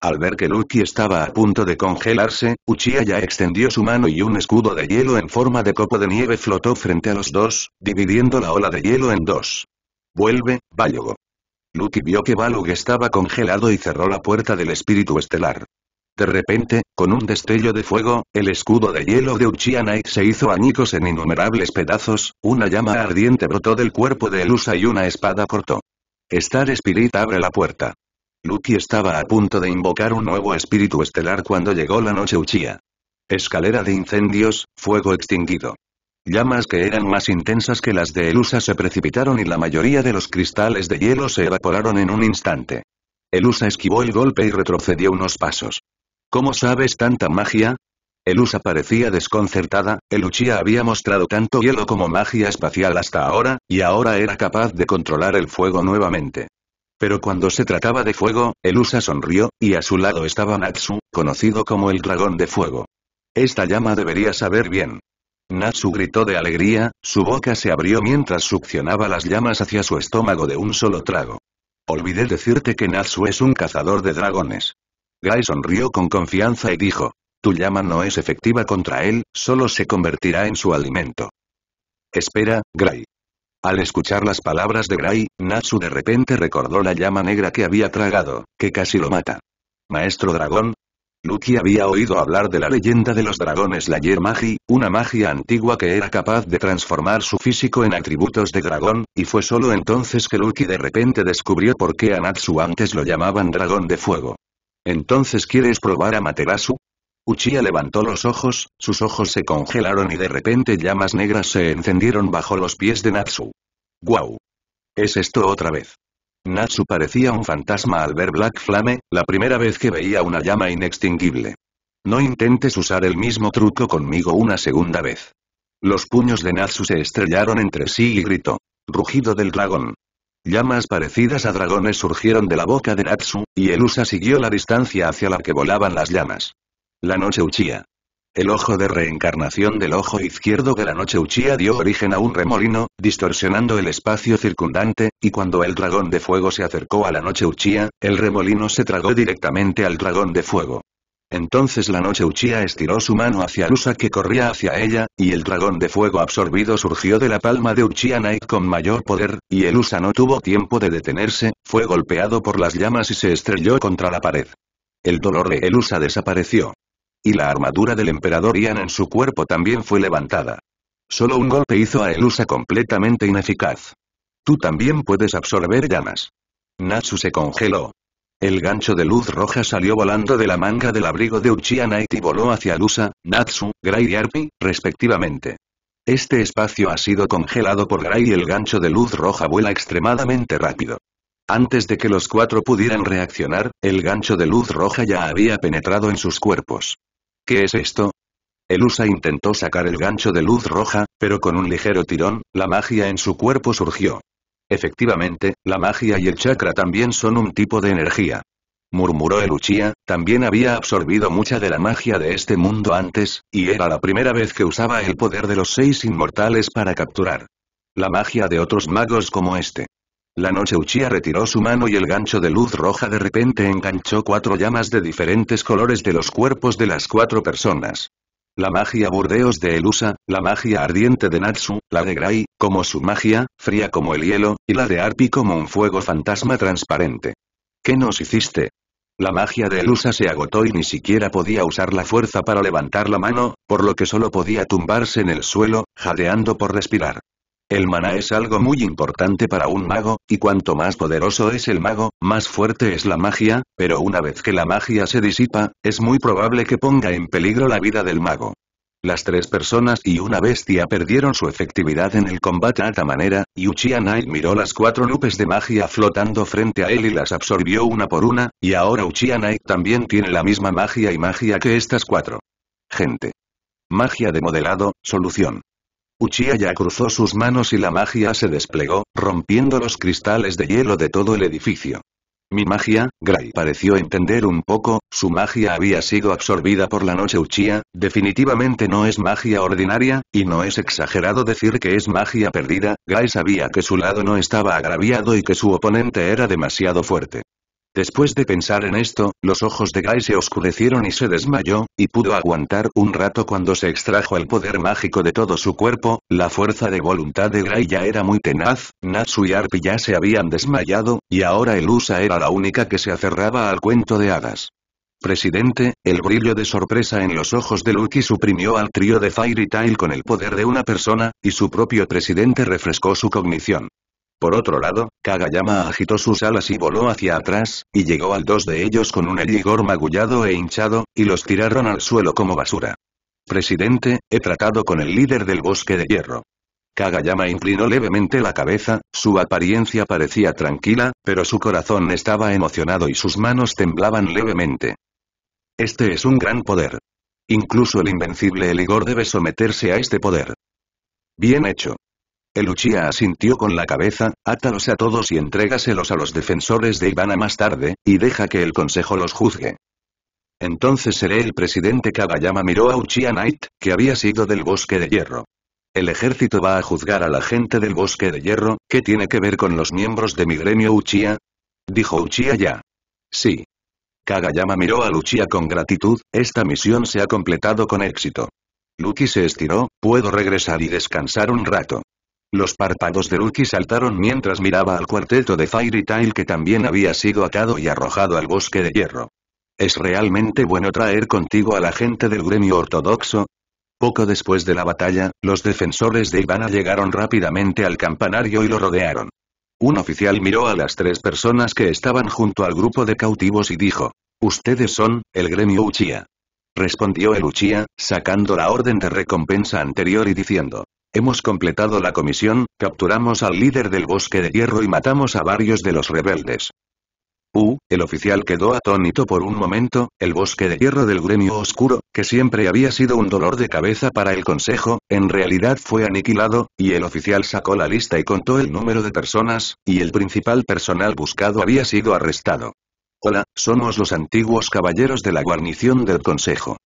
Al ver que Lucky estaba a punto de congelarse, Uchiha ya extendió su mano y un escudo de hielo en forma de copo de nieve flotó frente a los dos, dividiendo la ola de hielo en dos. Vuelve, Bayogo. Lucky vio que Balog estaba congelado y cerró la puerta del espíritu estelar. De repente, con un destello de fuego, el escudo de hielo de Uchiha Knight se hizo añicos en innumerables pedazos, una llama ardiente brotó del cuerpo de Elusa y una espada cortó. Star Spirit abre la puerta. Lucky estaba a punto de invocar un nuevo espíritu estelar cuando llegó la noche Uchía. Escalera de incendios, fuego extinguido. Llamas que eran más intensas que las de Elusa se precipitaron y la mayoría de los cristales de hielo se evaporaron en un instante. Elusa esquivó el golpe y retrocedió unos pasos. ¿Cómo sabes tanta magia? Elusa parecía desconcertada, el había mostrado tanto hielo como magia espacial hasta ahora, y ahora era capaz de controlar el fuego nuevamente. Pero cuando se trataba de fuego, Elusa sonrió, y a su lado estaba Natsu, conocido como el dragón de fuego. Esta llama debería saber bien. Natsu gritó de alegría, su boca se abrió mientras succionaba las llamas hacia su estómago de un solo trago. Olvidé decirte que Natsu es un cazador de dragones. Gai sonrió con confianza y dijo, tu llama no es efectiva contra él, solo se convertirá en su alimento. Espera, Gray. Al escuchar las palabras de Gray, Natsu de repente recordó la llama negra que había tragado, que casi lo mata. Maestro dragón, Luki había oído hablar de la leyenda de los dragones la Magi, una magia antigua que era capaz de transformar su físico en atributos de dragón, y fue solo entonces que Luki de repente descubrió por qué a Natsu antes lo llamaban dragón de fuego. ¿Entonces quieres probar a Materasu? Uchiha levantó los ojos, sus ojos se congelaron y de repente llamas negras se encendieron bajo los pies de Natsu. ¡Guau! ¿Es esto otra vez? Natsu parecía un fantasma al ver Black Flame, la primera vez que veía una llama inextinguible. No intentes usar el mismo truco conmigo una segunda vez. Los puños de Natsu se estrellaron entre sí y gritó. Rugido del dragón. Llamas parecidas a dragones surgieron de la boca de Natsu, y el USA siguió la distancia hacia la que volaban las llamas. La noche Uchía. El ojo de reencarnación del ojo izquierdo de la noche Uchía dio origen a un remolino, distorsionando el espacio circundante, y cuando el dragón de fuego se acercó a la noche uchía el remolino se tragó directamente al dragón de fuego. Entonces la noche Uchiha estiró su mano hacia USA que corría hacia ella, y el dragón de fuego absorbido surgió de la palma de Uchiha Night con mayor poder, y el Usa no tuvo tiempo de detenerse, fue golpeado por las llamas y se estrelló contra la pared. El dolor de Elusa desapareció y la armadura del emperador Ian en su cuerpo también fue levantada. Solo un golpe hizo a Elusa completamente ineficaz. Tú también puedes absorber llamas. Natsu se congeló. El gancho de luz roja salió volando de la manga del abrigo de Uchiha Knight y voló hacia Elusa, Natsu, Gray y Arpi, respectivamente. Este espacio ha sido congelado por Gray y el gancho de luz roja vuela extremadamente rápido. Antes de que los cuatro pudieran reaccionar, el gancho de luz roja ya había penetrado en sus cuerpos. ¿Qué es esto? Elusa intentó sacar el gancho de luz roja, pero con un ligero tirón, la magia en su cuerpo surgió. Efectivamente, la magia y el chakra también son un tipo de energía. Murmuró Eluchia, también había absorbido mucha de la magia de este mundo antes, y era la primera vez que usaba el poder de los seis inmortales para capturar la magia de otros magos como este. La noche Uchiha retiró su mano y el gancho de luz roja de repente enganchó cuatro llamas de diferentes colores de los cuerpos de las cuatro personas. La magia burdeos de Elusa, la magia ardiente de Natsu, la de Gray, como su magia, fría como el hielo, y la de Arpi como un fuego fantasma transparente. ¿Qué nos hiciste? La magia de Elusa se agotó y ni siquiera podía usar la fuerza para levantar la mano, por lo que solo podía tumbarse en el suelo, jadeando por respirar. El mana es algo muy importante para un mago, y cuanto más poderoso es el mago, más fuerte es la magia, pero una vez que la magia se disipa, es muy probable que ponga en peligro la vida del mago. Las tres personas y una bestia perdieron su efectividad en el combate a esta manera, y Uchiha miró las cuatro nubes de magia flotando frente a él y las absorbió una por una, y ahora Uchiha también tiene la misma magia y magia que estas cuatro. Gente. Magia de modelado, solución. Uchiha ya cruzó sus manos y la magia se desplegó, rompiendo los cristales de hielo de todo el edificio. Mi magia, Gray pareció entender un poco, su magia había sido absorbida por la noche Uchiha, definitivamente no es magia ordinaria, y no es exagerado decir que es magia perdida, Gray sabía que su lado no estaba agraviado y que su oponente era demasiado fuerte. Después de pensar en esto, los ojos de Guy se oscurecieron y se desmayó, y pudo aguantar un rato cuando se extrajo el poder mágico de todo su cuerpo, la fuerza de voluntad de Guy ya era muy tenaz, Natsu y Arpi ya se habían desmayado, y ahora Elusa era la única que se aferraba al cuento de hadas. Presidente, el brillo de sorpresa en los ojos de Lucky suprimió al trío de Fairy Tail con el poder de una persona, y su propio presidente refrescó su cognición. Por otro lado, Kagayama agitó sus alas y voló hacia atrás, y llegó al dos de ellos con un eligor magullado e hinchado, y los tiraron al suelo como basura. Presidente, he tratado con el líder del bosque de hierro. Kagayama inclinó levemente la cabeza, su apariencia parecía tranquila, pero su corazón estaba emocionado y sus manos temblaban levemente. Este es un gran poder. Incluso el invencible Eligor debe someterse a este poder. Bien hecho. El eh, Uchia asintió con la cabeza, átalos a todos y entrégaselos a los defensores de Ivana más tarde, y deja que el consejo los juzgue. Entonces seré el presidente Kagayama miró a Uchia Knight, que había sido del bosque de hierro. El ejército va a juzgar a la gente del bosque de hierro, ¿qué tiene que ver con los miembros de mi gremio Uchia? Dijo Uchiha ya. Sí. Kagayama miró a Uchiha con gratitud, esta misión se ha completado con éxito. Lucky se estiró, puedo regresar y descansar un rato. Los párpados de Lucky saltaron mientras miraba al cuarteto de Fairy Tail que también había sido atado y arrojado al bosque de hierro. ¿Es realmente bueno traer contigo a la gente del gremio ortodoxo? Poco después de la batalla, los defensores de Ivana llegaron rápidamente al campanario y lo rodearon. Un oficial miró a las tres personas que estaban junto al grupo de cautivos y dijo, Ustedes son, el gremio Uchiha. Respondió el Uchiha, sacando la orden de recompensa anterior y diciendo, Hemos completado la comisión, capturamos al líder del bosque de hierro y matamos a varios de los rebeldes. U, el oficial quedó atónito por un momento, el bosque de hierro del gremio oscuro, que siempre había sido un dolor de cabeza para el consejo, en realidad fue aniquilado, y el oficial sacó la lista y contó el número de personas, y el principal personal buscado había sido arrestado. Hola, somos los antiguos caballeros de la guarnición del consejo.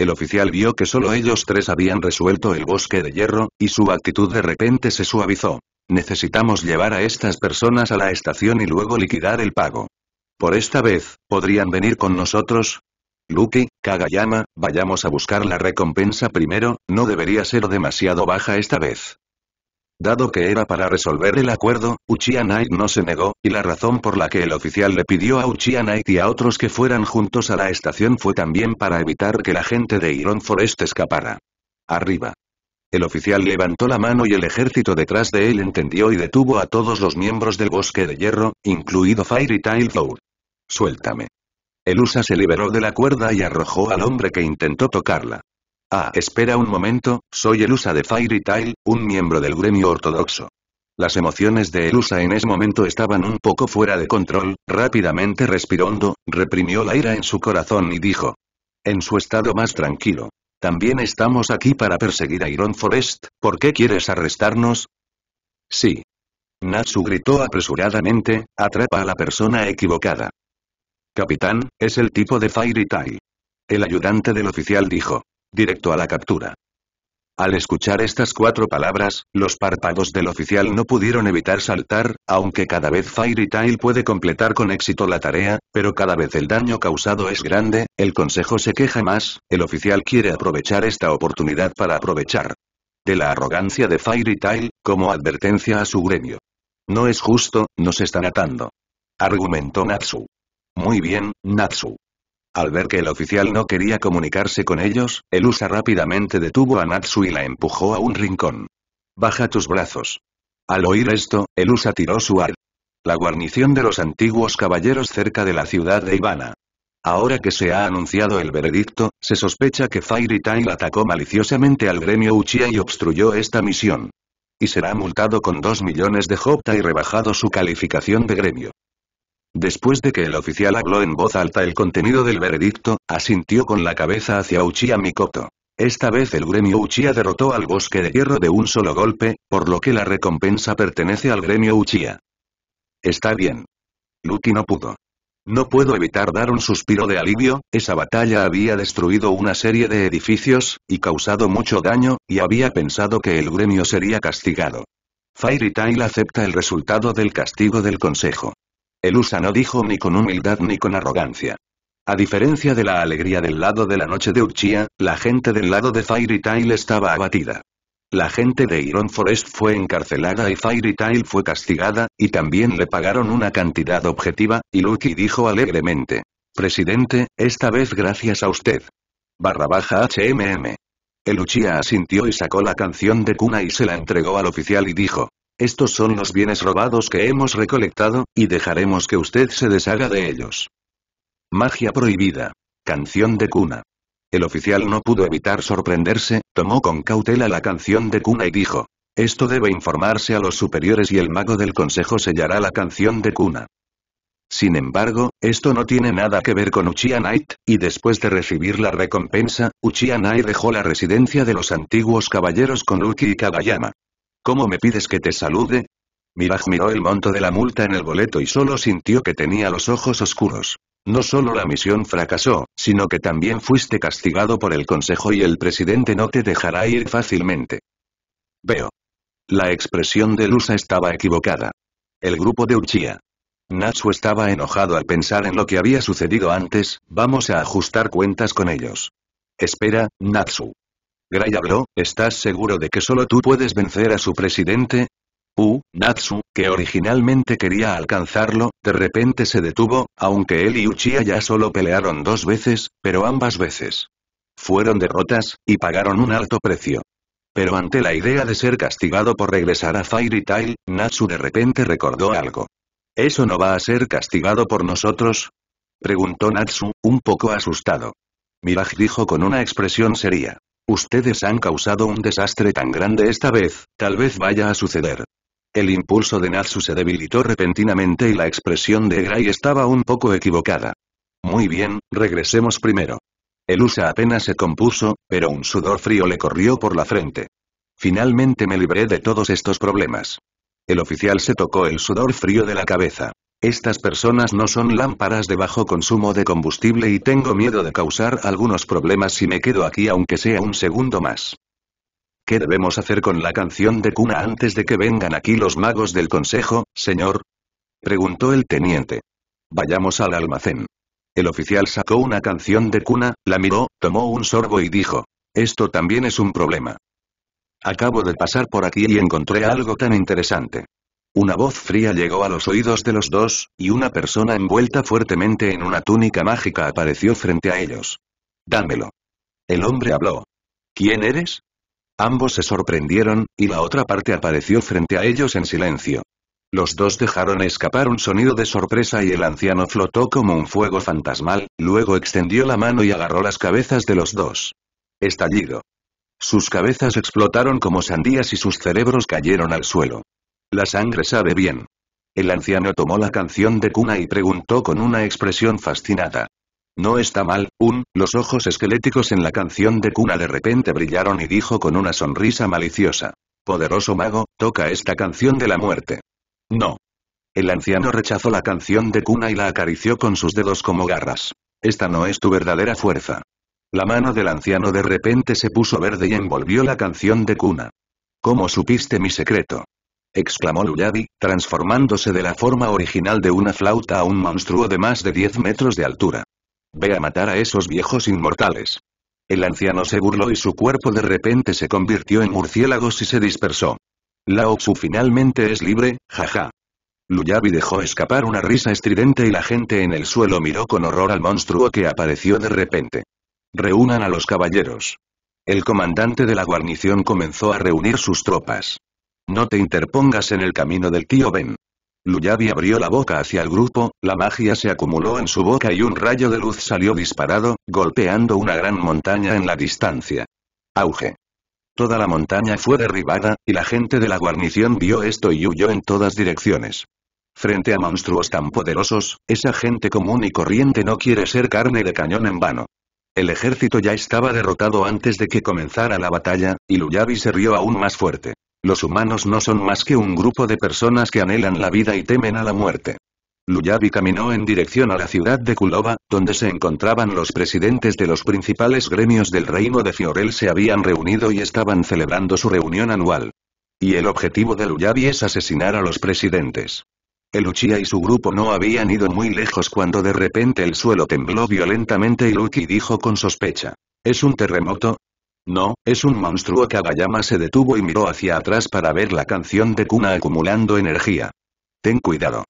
El oficial vio que solo ellos tres habían resuelto el bosque de hierro, y su actitud de repente se suavizó. Necesitamos llevar a estas personas a la estación y luego liquidar el pago. Por esta vez, ¿podrían venir con nosotros? Lucky, Kagayama, vayamos a buscar la recompensa primero, no debería ser demasiado baja esta vez. Dado que era para resolver el acuerdo, Uchiha Knight no se negó, y la razón por la que el oficial le pidió a Uchiha Knight y a otros que fueran juntos a la estación fue también para evitar que la gente de Iron Forest escapara. Arriba. El oficial levantó la mano y el ejército detrás de él entendió y detuvo a todos los miembros del bosque de hierro, incluido Fire y Tail Suéltame. El USA se liberó de la cuerda y arrojó al hombre que intentó tocarla. Ah, espera un momento, soy Elusa de Fairy Tail, un miembro del gremio ortodoxo. Las emociones de Elusa en ese momento estaban un poco fuera de control, rápidamente respirando, reprimió la ira en su corazón y dijo. En su estado más tranquilo. También estamos aquí para perseguir a Iron Forest, ¿por qué quieres arrestarnos? Sí. Natsu gritó apresuradamente, atrapa a la persona equivocada. Capitán, es el tipo de Fairy Tail. El ayudante del oficial dijo. Directo a la captura. Al escuchar estas cuatro palabras, los párpados del oficial no pudieron evitar saltar, aunque cada vez Fairy Tail puede completar con éxito la tarea, pero cada vez el daño causado es grande, el consejo se queja más, el oficial quiere aprovechar esta oportunidad para aprovechar de la arrogancia de Fairy Tail, como advertencia a su gremio. No es justo, nos están atando. Argumentó Natsu. Muy bien, Natsu. Al ver que el oficial no quería comunicarse con ellos, Elusa rápidamente detuvo a Natsu y la empujó a un rincón. Baja tus brazos. Al oír esto, Elusa tiró su ar. La guarnición de los antiguos caballeros cerca de la ciudad de Ivana. Ahora que se ha anunciado el veredicto, se sospecha que Fairy Tail atacó maliciosamente al gremio Uchiha y obstruyó esta misión. Y será multado con 2 millones de Jopta y rebajado su calificación de gremio. Después de que el oficial habló en voz alta el contenido del veredicto, asintió con la cabeza hacia Uchiha Mikoto. Esta vez el gremio Uchiha derrotó al bosque de hierro de un solo golpe, por lo que la recompensa pertenece al gremio Uchiha. Está bien. Lucky no pudo. No puedo evitar dar un suspiro de alivio, esa batalla había destruido una serie de edificios, y causado mucho daño, y había pensado que el gremio sería castigado. Fairy Tail acepta el resultado del castigo del consejo. USA no dijo ni con humildad ni con arrogancia. A diferencia de la alegría del lado de la noche de Urchia, la gente del lado de Fairy Tail estaba abatida. La gente de Iron Forest fue encarcelada y Fairy Tail fue castigada, y también le pagaron una cantidad objetiva, y Lucky dijo alegremente. Presidente, esta vez gracias a usted. Barra baja HMM. El Uchiha asintió y sacó la canción de cuna y se la entregó al oficial y dijo, estos son los bienes robados que hemos recolectado, y dejaremos que usted se deshaga de ellos. Magia prohibida. Canción de cuna. El oficial no pudo evitar sorprenderse, tomó con cautela la canción de cuna y dijo. Esto debe informarse a los superiores y el mago del consejo sellará la canción de cuna. Sin embargo, esto no tiene nada que ver con Uchiha y después de recibir la recompensa, Uchiha dejó la residencia de los antiguos caballeros con Luki y Kabayama. ¿Cómo me pides que te salude? Miraj miró el monto de la multa en el boleto y solo sintió que tenía los ojos oscuros. No solo la misión fracasó, sino que también fuiste castigado por el consejo y el presidente no te dejará ir fácilmente. Veo. La expresión de Lusa estaba equivocada. El grupo de Uchiha. Natsu estaba enojado al pensar en lo que había sucedido antes, vamos a ajustar cuentas con ellos. Espera, Natsu. Gray habló, ¿estás seguro de que solo tú puedes vencer a su presidente? Uh, Natsu, que originalmente quería alcanzarlo, de repente se detuvo, aunque él y Uchiha ya solo pelearon dos veces, pero ambas veces. Fueron derrotas, y pagaron un alto precio. Pero ante la idea de ser castigado por regresar a Fairy Tail, Natsu de repente recordó algo. ¿Eso no va a ser castigado por nosotros? Preguntó Natsu, un poco asustado. Miraj dijo con una expresión seria. Ustedes han causado un desastre tan grande esta vez, tal vez vaya a suceder. El impulso de Natsu se debilitó repentinamente y la expresión de Gray estaba un poco equivocada. Muy bien, regresemos primero. El USA apenas se compuso, pero un sudor frío le corrió por la frente. Finalmente me libré de todos estos problemas. El oficial se tocó el sudor frío de la cabeza. Estas personas no son lámparas de bajo consumo de combustible y tengo miedo de causar algunos problemas si me quedo aquí aunque sea un segundo más. ¿Qué debemos hacer con la canción de cuna antes de que vengan aquí los magos del consejo, señor? Preguntó el teniente. Vayamos al almacén. El oficial sacó una canción de cuna, la miró, tomó un sorbo y dijo. Esto también es un problema. Acabo de pasar por aquí y encontré algo tan interesante. Una voz fría llegó a los oídos de los dos, y una persona envuelta fuertemente en una túnica mágica apareció frente a ellos. Dámelo. El hombre habló. ¿Quién eres? Ambos se sorprendieron, y la otra parte apareció frente a ellos en silencio. Los dos dejaron escapar un sonido de sorpresa y el anciano flotó como un fuego fantasmal, luego extendió la mano y agarró las cabezas de los dos. Estallido. Sus cabezas explotaron como sandías y sus cerebros cayeron al suelo. La sangre sabe bien. El anciano tomó la canción de cuna y preguntó con una expresión fascinada. No está mal, un, los ojos esqueléticos en la canción de cuna de repente brillaron y dijo con una sonrisa maliciosa. Poderoso mago, toca esta canción de la muerte. No. El anciano rechazó la canción de cuna y la acarició con sus dedos como garras. Esta no es tu verdadera fuerza. La mano del anciano de repente se puso verde y envolvió la canción de cuna. ¿Cómo supiste mi secreto? exclamó Luyabi, transformándose de la forma original de una flauta a un monstruo de más de 10 metros de altura. Ve a matar a esos viejos inmortales. El anciano se burló y su cuerpo de repente se convirtió en murciélagos y se dispersó. Lao Tzu finalmente es libre, jaja. Luyabi dejó escapar una risa estridente y la gente en el suelo miró con horror al monstruo que apareció de repente. Reúnan a los caballeros. El comandante de la guarnición comenzó a reunir sus tropas. No te interpongas en el camino del tío Ben. Luyabi abrió la boca hacia el grupo, la magia se acumuló en su boca y un rayo de luz salió disparado, golpeando una gran montaña en la distancia. Auge. Toda la montaña fue derribada, y la gente de la guarnición vio esto y huyó en todas direcciones. Frente a monstruos tan poderosos, esa gente común y corriente no quiere ser carne de cañón en vano. El ejército ya estaba derrotado antes de que comenzara la batalla, y Luyabi se rió aún más fuerte. Los humanos no son más que un grupo de personas que anhelan la vida y temen a la muerte. Luyabi caminó en dirección a la ciudad de Kulova, donde se encontraban los presidentes de los principales gremios del reino de Fiorel se habían reunido y estaban celebrando su reunión anual. Y el objetivo de Luyabi es asesinar a los presidentes. El Uchiha y su grupo no habían ido muy lejos cuando de repente el suelo tembló violentamente y Luki dijo con sospecha. Es un terremoto, no, es un monstruo Kagayama se detuvo y miró hacia atrás para ver la canción de Kuna acumulando energía. Ten cuidado.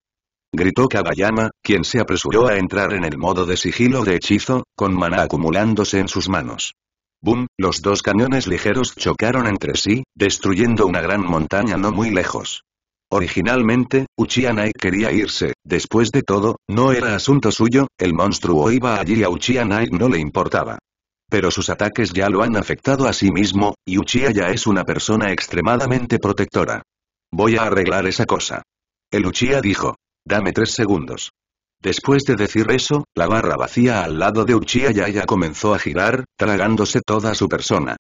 Gritó Kagayama, quien se apresuró a entrar en el modo de sigilo de hechizo, con mana acumulándose en sus manos. Boom, Los dos cañones ligeros chocaron entre sí, destruyendo una gran montaña no muy lejos. Originalmente, Uchiha quería irse, después de todo, no era asunto suyo, el monstruo iba allí y a Uchiha no le importaba. Pero sus ataques ya lo han afectado a sí mismo, y Uchiha ya es una persona extremadamente protectora. Voy a arreglar esa cosa. El Uchiha dijo. Dame tres segundos. Después de decir eso, la barra vacía al lado de Uchiha ya comenzó a girar, tragándose toda su persona.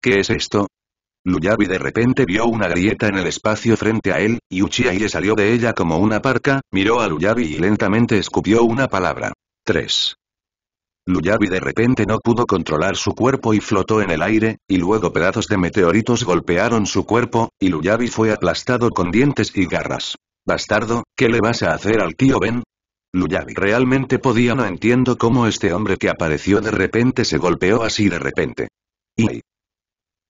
¿Qué es esto? Luyabi de repente vio una grieta en el espacio frente a él, y Uchiha salió de ella como una parca, miró a Luyabi y lentamente escupió una palabra. Tres. Luyavi de repente no pudo controlar su cuerpo y flotó en el aire, y luego pedazos de meteoritos golpearon su cuerpo, y Luyavi fue aplastado con dientes y garras. Bastardo, ¿qué le vas a hacer al tío Ben? Luyavi realmente podía no entiendo cómo este hombre que apareció de repente se golpeó así de repente. Y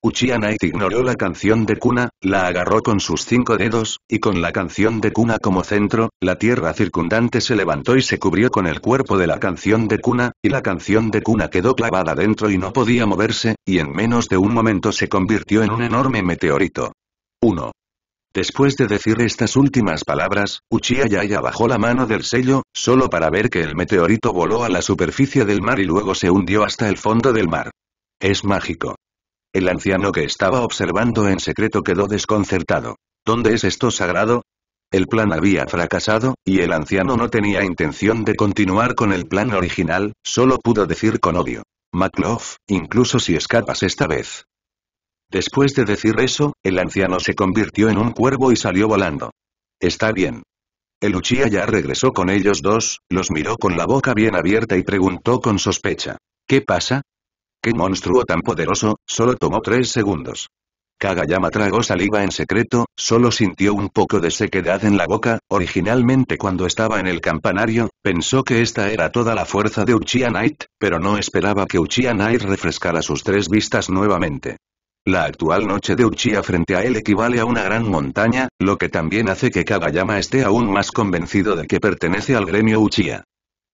Uchiha Night ignoró la canción de Kuna, la agarró con sus cinco dedos, y con la canción de Kuna como centro, la tierra circundante se levantó y se cubrió con el cuerpo de la canción de Kuna, y la canción de Kuna quedó clavada dentro y no podía moverse, y en menos de un momento se convirtió en un enorme meteorito. 1. Después de decir estas últimas palabras, Uchiha Yaya bajó la mano del sello, solo para ver que el meteorito voló a la superficie del mar y luego se hundió hasta el fondo del mar. Es mágico. El anciano que estaba observando en secreto quedó desconcertado. ¿Dónde es esto sagrado? El plan había fracasado, y el anciano no tenía intención de continuar con el plan original, solo pudo decir con odio. Maclough, incluso si escapas esta vez. Después de decir eso, el anciano se convirtió en un cuervo y salió volando. Está bien. El Uchiha ya regresó con ellos dos, los miró con la boca bien abierta y preguntó con sospecha. ¿Qué pasa? ¡Qué monstruo tan poderoso! Solo tomó tres segundos. Kagayama tragó saliva en secreto, solo sintió un poco de sequedad en la boca, originalmente cuando estaba en el campanario, pensó que esta era toda la fuerza de Uchiha Knight, pero no esperaba que Uchiha Knight refrescara sus tres vistas nuevamente. La actual noche de Uchiha frente a él equivale a una gran montaña, lo que también hace que Kagayama esté aún más convencido de que pertenece al gremio Uchiha.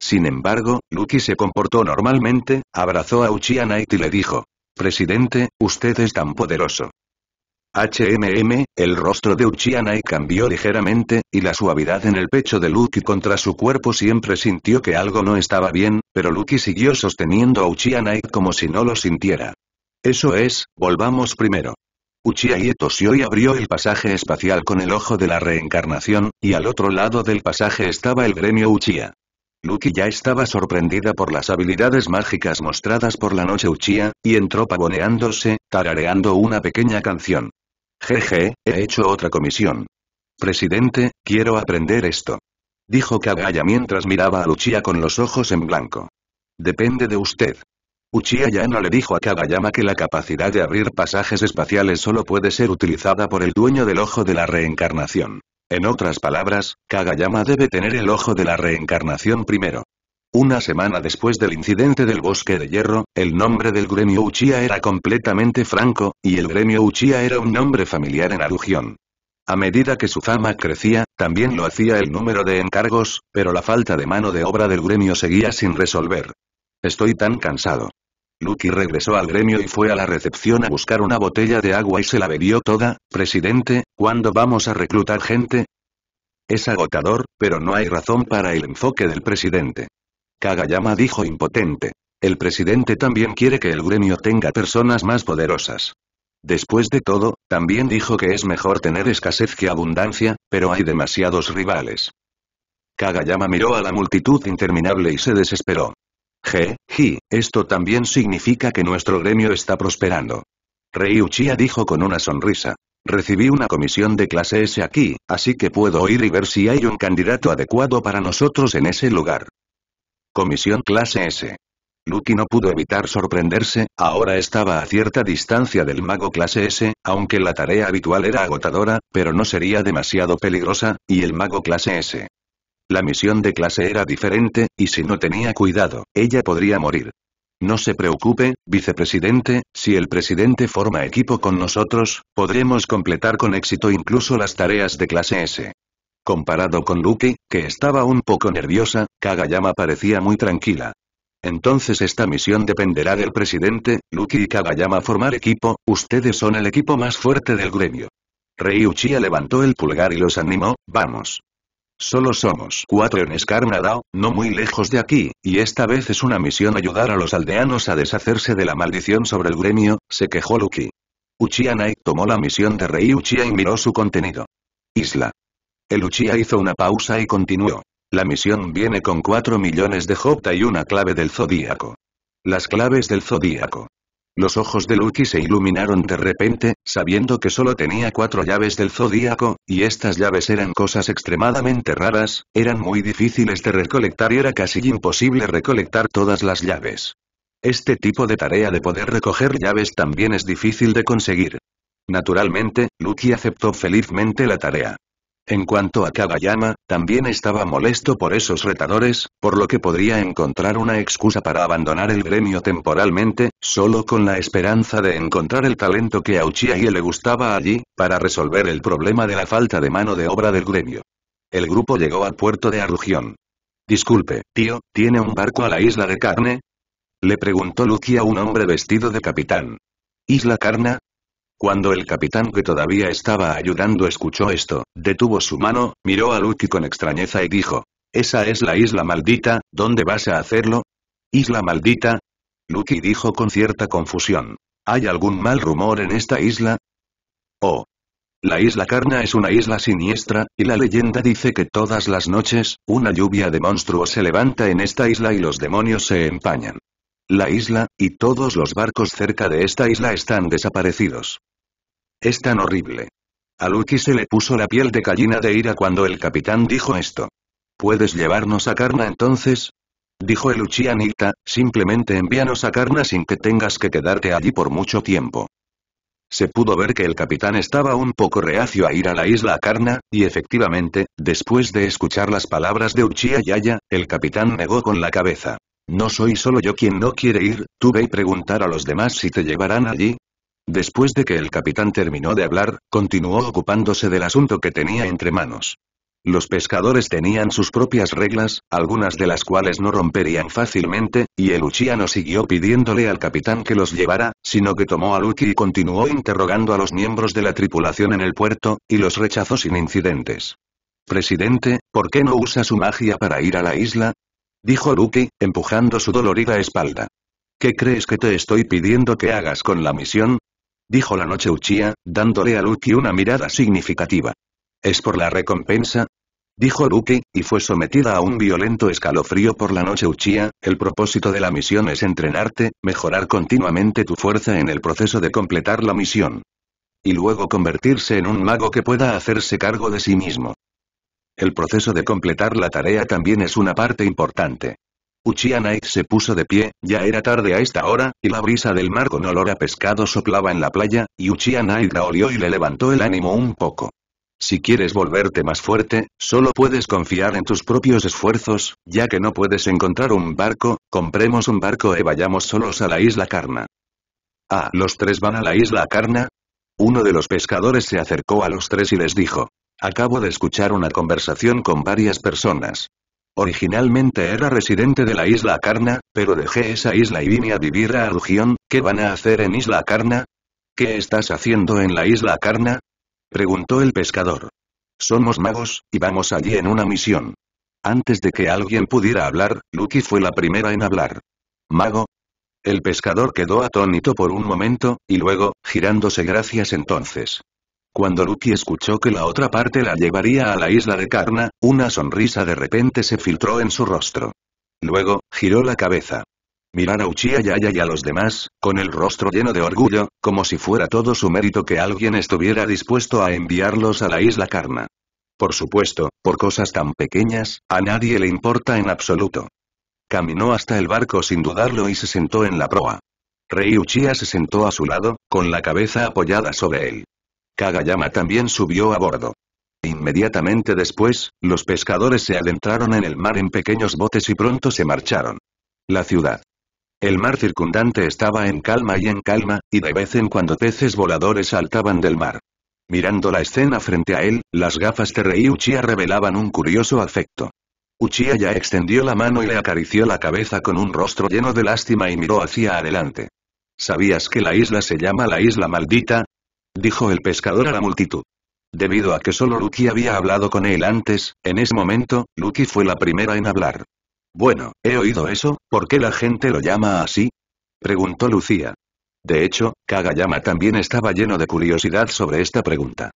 Sin embargo, Luki se comportó normalmente, abrazó a Uchiha Knight y le dijo. Presidente, usted es tan poderoso. HMM, el rostro de Uchiha Knight cambió ligeramente, y la suavidad en el pecho de Luki contra su cuerpo siempre sintió que algo no estaba bien, pero Luki siguió sosteniendo a Uchiha Knight como si no lo sintiera. Eso es, volvamos primero. Uchiha Ie tosió y abrió el pasaje espacial con el ojo de la reencarnación, y al otro lado del pasaje estaba el gremio Uchiha. Luki ya estaba sorprendida por las habilidades mágicas mostradas por la noche Uchiha, y entró pavoneándose, tarareando una pequeña canción. Jeje, he hecho otra comisión. Presidente, quiero aprender esto. Dijo Kagaya mientras miraba a Uchiha con los ojos en blanco. Depende de usted. ya no le dijo a Kagayama que la capacidad de abrir pasajes espaciales solo puede ser utilizada por el dueño del ojo de la reencarnación. En otras palabras, Kagayama debe tener el ojo de la reencarnación primero. Una semana después del incidente del bosque de hierro, el nombre del gremio Uchiha era completamente franco, y el gremio Uchiha era un nombre familiar en Arugión. A medida que su fama crecía, también lo hacía el número de encargos, pero la falta de mano de obra del gremio seguía sin resolver. Estoy tan cansado. Lucky regresó al gremio y fue a la recepción a buscar una botella de agua y se la bebió toda. Presidente, ¿cuándo vamos a reclutar gente? Es agotador, pero no hay razón para el enfoque del presidente. Kagayama dijo impotente. El presidente también quiere que el gremio tenga personas más poderosas. Después de todo, también dijo que es mejor tener escasez que abundancia, pero hay demasiados rivales. Kagayama miró a la multitud interminable y se desesperó. Je, esto también significa que nuestro gremio está prosperando. Rei Uchiha dijo con una sonrisa. Recibí una comisión de clase S aquí, así que puedo ir y ver si hay un candidato adecuado para nosotros en ese lugar. Comisión clase S. Lucky no pudo evitar sorprenderse, ahora estaba a cierta distancia del mago clase S, aunque la tarea habitual era agotadora, pero no sería demasiado peligrosa, y el mago clase S la misión de clase era diferente, y si no tenía cuidado, ella podría morir. No se preocupe, vicepresidente, si el presidente forma equipo con nosotros, podremos completar con éxito incluso las tareas de clase S. Comparado con Luki, que estaba un poco nerviosa, Kagayama parecía muy tranquila. Entonces esta misión dependerá del presidente, Luki y Kagayama formar equipo, ustedes son el equipo más fuerte del gremio. Rei levantó el pulgar y los animó, vamos. Solo somos cuatro en Escarnadao, no muy lejos de aquí, y esta vez es una misión ayudar a los aldeanos a deshacerse de la maldición sobre el gremio, se quejó Luki. Uchiha tomó la misión de Rey Uchiha y miró su contenido. Isla. El Uchiha hizo una pausa y continuó. La misión viene con cuatro millones de Jopta y una clave del Zodíaco. Las claves del Zodíaco. Los ojos de Lucky se iluminaron de repente, sabiendo que solo tenía cuatro llaves del zodíaco, y estas llaves eran cosas extremadamente raras, eran muy difíciles de recolectar y era casi imposible recolectar todas las llaves. Este tipo de tarea de poder recoger llaves también es difícil de conseguir. Naturalmente, Lucky aceptó felizmente la tarea. En cuanto a Kagayama, también estaba molesto por esos retadores, por lo que podría encontrar una excusa para abandonar el gremio temporalmente, solo con la esperanza de encontrar el talento que a Uchiha le gustaba allí, para resolver el problema de la falta de mano de obra del gremio. El grupo llegó al puerto de Arrugión. Disculpe, tío, ¿tiene un barco a la isla de carne? Le preguntó Lucía a un hombre vestido de capitán. ¿Isla Carna? Cuando el capitán que todavía estaba ayudando escuchó esto, detuvo su mano, miró a Lucky con extrañeza y dijo, «Esa es la isla maldita, ¿dónde vas a hacerlo?» «¿Isla maldita?» Lucky dijo con cierta confusión. ¿Hay algún mal rumor en esta isla? Oh. La isla Carna es una isla siniestra, y la leyenda dice que todas las noches, una lluvia de monstruos se levanta en esta isla y los demonios se empañan. La isla, y todos los barcos cerca de esta isla están desaparecidos. Es tan horrible. A Lucky se le puso la piel de gallina de ira cuando el capitán dijo esto. ¿Puedes llevarnos a Karna entonces? Dijo el Uchianita, simplemente envíanos a Karna sin que tengas que quedarte allí por mucho tiempo. Se pudo ver que el capitán estaba un poco reacio a ir a la isla Karna, y efectivamente, después de escuchar las palabras de Uchiha Yaya, el capitán negó con la cabeza. No soy solo yo quien no quiere ir, tú ve y preguntar a los demás si te llevarán allí, Después de que el capitán terminó de hablar, continuó ocupándose del asunto que tenía entre manos. Los pescadores tenían sus propias reglas, algunas de las cuales no romperían fácilmente, y el Uchiha no siguió pidiéndole al capitán que los llevara, sino que tomó a Luki y continuó interrogando a los miembros de la tripulación en el puerto, y los rechazó sin incidentes. «Presidente, ¿por qué no usa su magia para ir a la isla?» dijo Luki, empujando su dolorida espalda. ¿Qué crees que te estoy pidiendo que hagas con la misión? dijo la noche Uchía, dándole a Luki una mirada significativa. ¿Es por la recompensa? Dijo Luki, y fue sometida a un violento escalofrío por la noche Uchía, el propósito de la misión es entrenarte, mejorar continuamente tu fuerza en el proceso de completar la misión. Y luego convertirse en un mago que pueda hacerse cargo de sí mismo. El proceso de completar la tarea también es una parte importante. Uchiha se puso de pie, ya era tarde a esta hora, y la brisa del mar con olor a pescado soplaba en la playa, y Uchiha la olió y le levantó el ánimo un poco. Si quieres volverte más fuerte, solo puedes confiar en tus propios esfuerzos, ya que no puedes encontrar un barco, compremos un barco y vayamos solos a la isla Karna. Ah, ¿los tres van a la isla Karna? Uno de los pescadores se acercó a los tres y les dijo. Acabo de escuchar una conversación con varias personas. Originalmente era residente de la isla Carna, pero dejé esa isla y vine a vivir a Argión, ¿qué van a hacer en isla Carna? ¿Qué estás haciendo en la isla Carna? Preguntó el pescador. Somos magos, y vamos allí en una misión. Antes de que alguien pudiera hablar, Lucky fue la primera en hablar. ¿Mago? El pescador quedó atónito por un momento, y luego, girándose gracias entonces, cuando Luki escuchó que la otra parte la llevaría a la isla de Karna, una sonrisa de repente se filtró en su rostro. Luego, giró la cabeza. Mirar a Uchiha Yaya y a los demás, con el rostro lleno de orgullo, como si fuera todo su mérito que alguien estuviera dispuesto a enviarlos a la isla Karna. Por supuesto, por cosas tan pequeñas, a nadie le importa en absoluto. Caminó hasta el barco sin dudarlo y se sentó en la proa. Rei Uchiha se sentó a su lado, con la cabeza apoyada sobre él. Kagayama también subió a bordo. Inmediatamente después, los pescadores se adentraron en el mar en pequeños botes y pronto se marcharon. La ciudad. El mar circundante estaba en calma y en calma, y de vez en cuando peces voladores saltaban del mar. Mirando la escena frente a él, las gafas de Rei Uchiha revelaban un curioso afecto. Uchiha ya extendió la mano y le acarició la cabeza con un rostro lleno de lástima y miró hacia adelante. ¿Sabías que la isla se llama la isla maldita? dijo el pescador a la multitud. Debido a que solo Lucky había hablado con él antes, en ese momento, Lucky fue la primera en hablar. Bueno, he oído eso, ¿por qué la gente lo llama así? Preguntó Lucía. De hecho, Kagayama también estaba lleno de curiosidad sobre esta pregunta.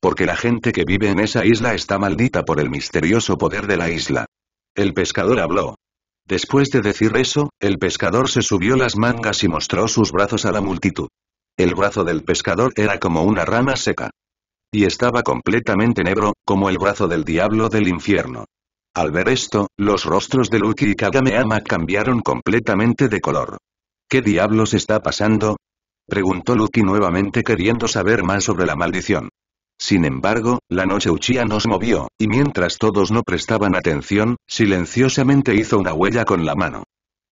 Porque la gente que vive en esa isla está maldita por el misterioso poder de la isla. El pescador habló. Después de decir eso, el pescador se subió las mangas y mostró sus brazos a la multitud. El brazo del pescador era como una rama seca. Y estaba completamente negro, como el brazo del diablo del infierno. Al ver esto, los rostros de Lucky y Kagameama cambiaron completamente de color. ¿Qué diablos está pasando? Preguntó Lucky nuevamente queriendo saber más sobre la maldición. Sin embargo, la noche Uchiha nos movió, y mientras todos no prestaban atención, silenciosamente hizo una huella con la mano.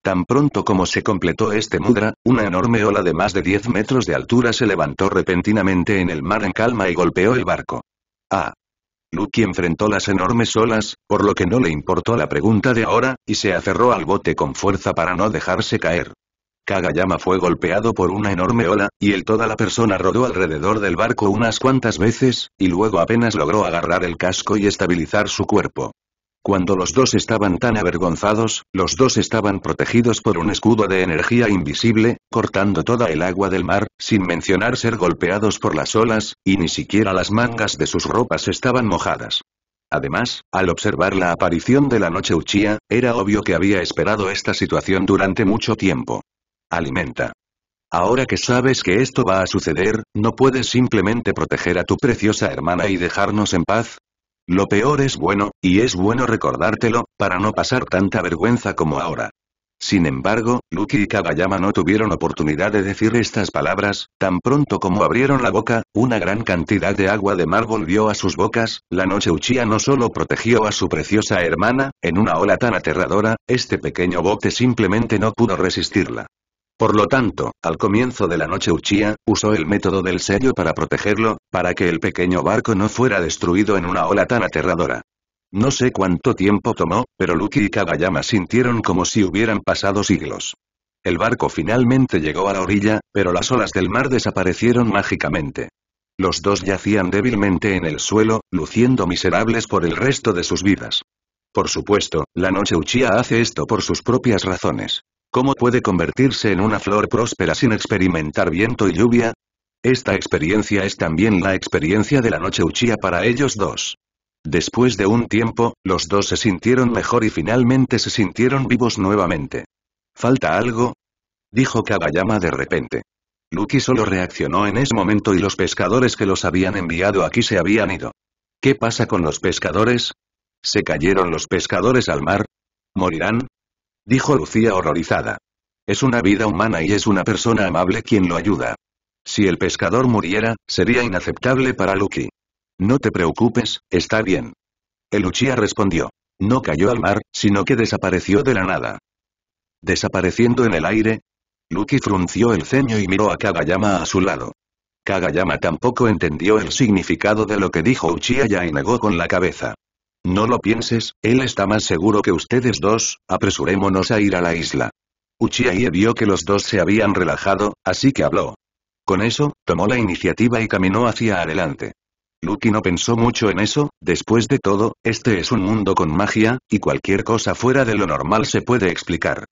Tan pronto como se completó este mudra, una enorme ola de más de 10 metros de altura se levantó repentinamente en el mar en calma y golpeó el barco. Ah. Lucky enfrentó las enormes olas, por lo que no le importó la pregunta de ahora, y se aferró al bote con fuerza para no dejarse caer. Kagayama fue golpeado por una enorme ola, y él toda la persona rodó alrededor del barco unas cuantas veces, y luego apenas logró agarrar el casco y estabilizar su cuerpo. Cuando los dos estaban tan avergonzados, los dos estaban protegidos por un escudo de energía invisible, cortando toda el agua del mar, sin mencionar ser golpeados por las olas, y ni siquiera las mangas de sus ropas estaban mojadas. Además, al observar la aparición de la noche uchía, era obvio que había esperado esta situación durante mucho tiempo. Alimenta. Ahora que sabes que esto va a suceder, ¿no puedes simplemente proteger a tu preciosa hermana y dejarnos en paz? Lo peor es bueno, y es bueno recordártelo, para no pasar tanta vergüenza como ahora. Sin embargo, Lucky y Kabayama no tuvieron oportunidad de decir estas palabras, tan pronto como abrieron la boca, una gran cantidad de agua de mar volvió a sus bocas, la noche Uchiha no solo protegió a su preciosa hermana, en una ola tan aterradora, este pequeño bote simplemente no pudo resistirla. Por lo tanto, al comienzo de la noche Uchiha, usó el método del sello para protegerlo, para que el pequeño barco no fuera destruido en una ola tan aterradora. No sé cuánto tiempo tomó, pero Luki y Kagayama sintieron como si hubieran pasado siglos. El barco finalmente llegó a la orilla, pero las olas del mar desaparecieron mágicamente. Los dos yacían débilmente en el suelo, luciendo miserables por el resto de sus vidas. Por supuesto, la noche Uchiha hace esto por sus propias razones. ¿Cómo puede convertirse en una flor próspera sin experimentar viento y lluvia? Esta experiencia es también la experiencia de la noche uchía para ellos dos. Después de un tiempo, los dos se sintieron mejor y finalmente se sintieron vivos nuevamente. ¿Falta algo? Dijo Kabayama de repente. Lucky solo reaccionó en ese momento y los pescadores que los habían enviado aquí se habían ido. ¿Qué pasa con los pescadores? ¿Se cayeron los pescadores al mar? ¿Morirán? Dijo Lucía horrorizada. Es una vida humana y es una persona amable quien lo ayuda. Si el pescador muriera, sería inaceptable para Luki. No te preocupes, está bien. El Uchiha respondió. No cayó al mar, sino que desapareció de la nada. ¿Desapareciendo en el aire? Luki frunció el ceño y miró a Kagayama a su lado. Kagayama tampoco entendió el significado de lo que dijo Uchiha y negó con la cabeza. No lo pienses, él está más seguro que ustedes dos, apresurémonos a ir a la isla. Uchiaie vio que los dos se habían relajado, así que habló. Con eso, tomó la iniciativa y caminó hacia adelante. Luki no pensó mucho en eso, después de todo, este es un mundo con magia, y cualquier cosa fuera de lo normal se puede explicar.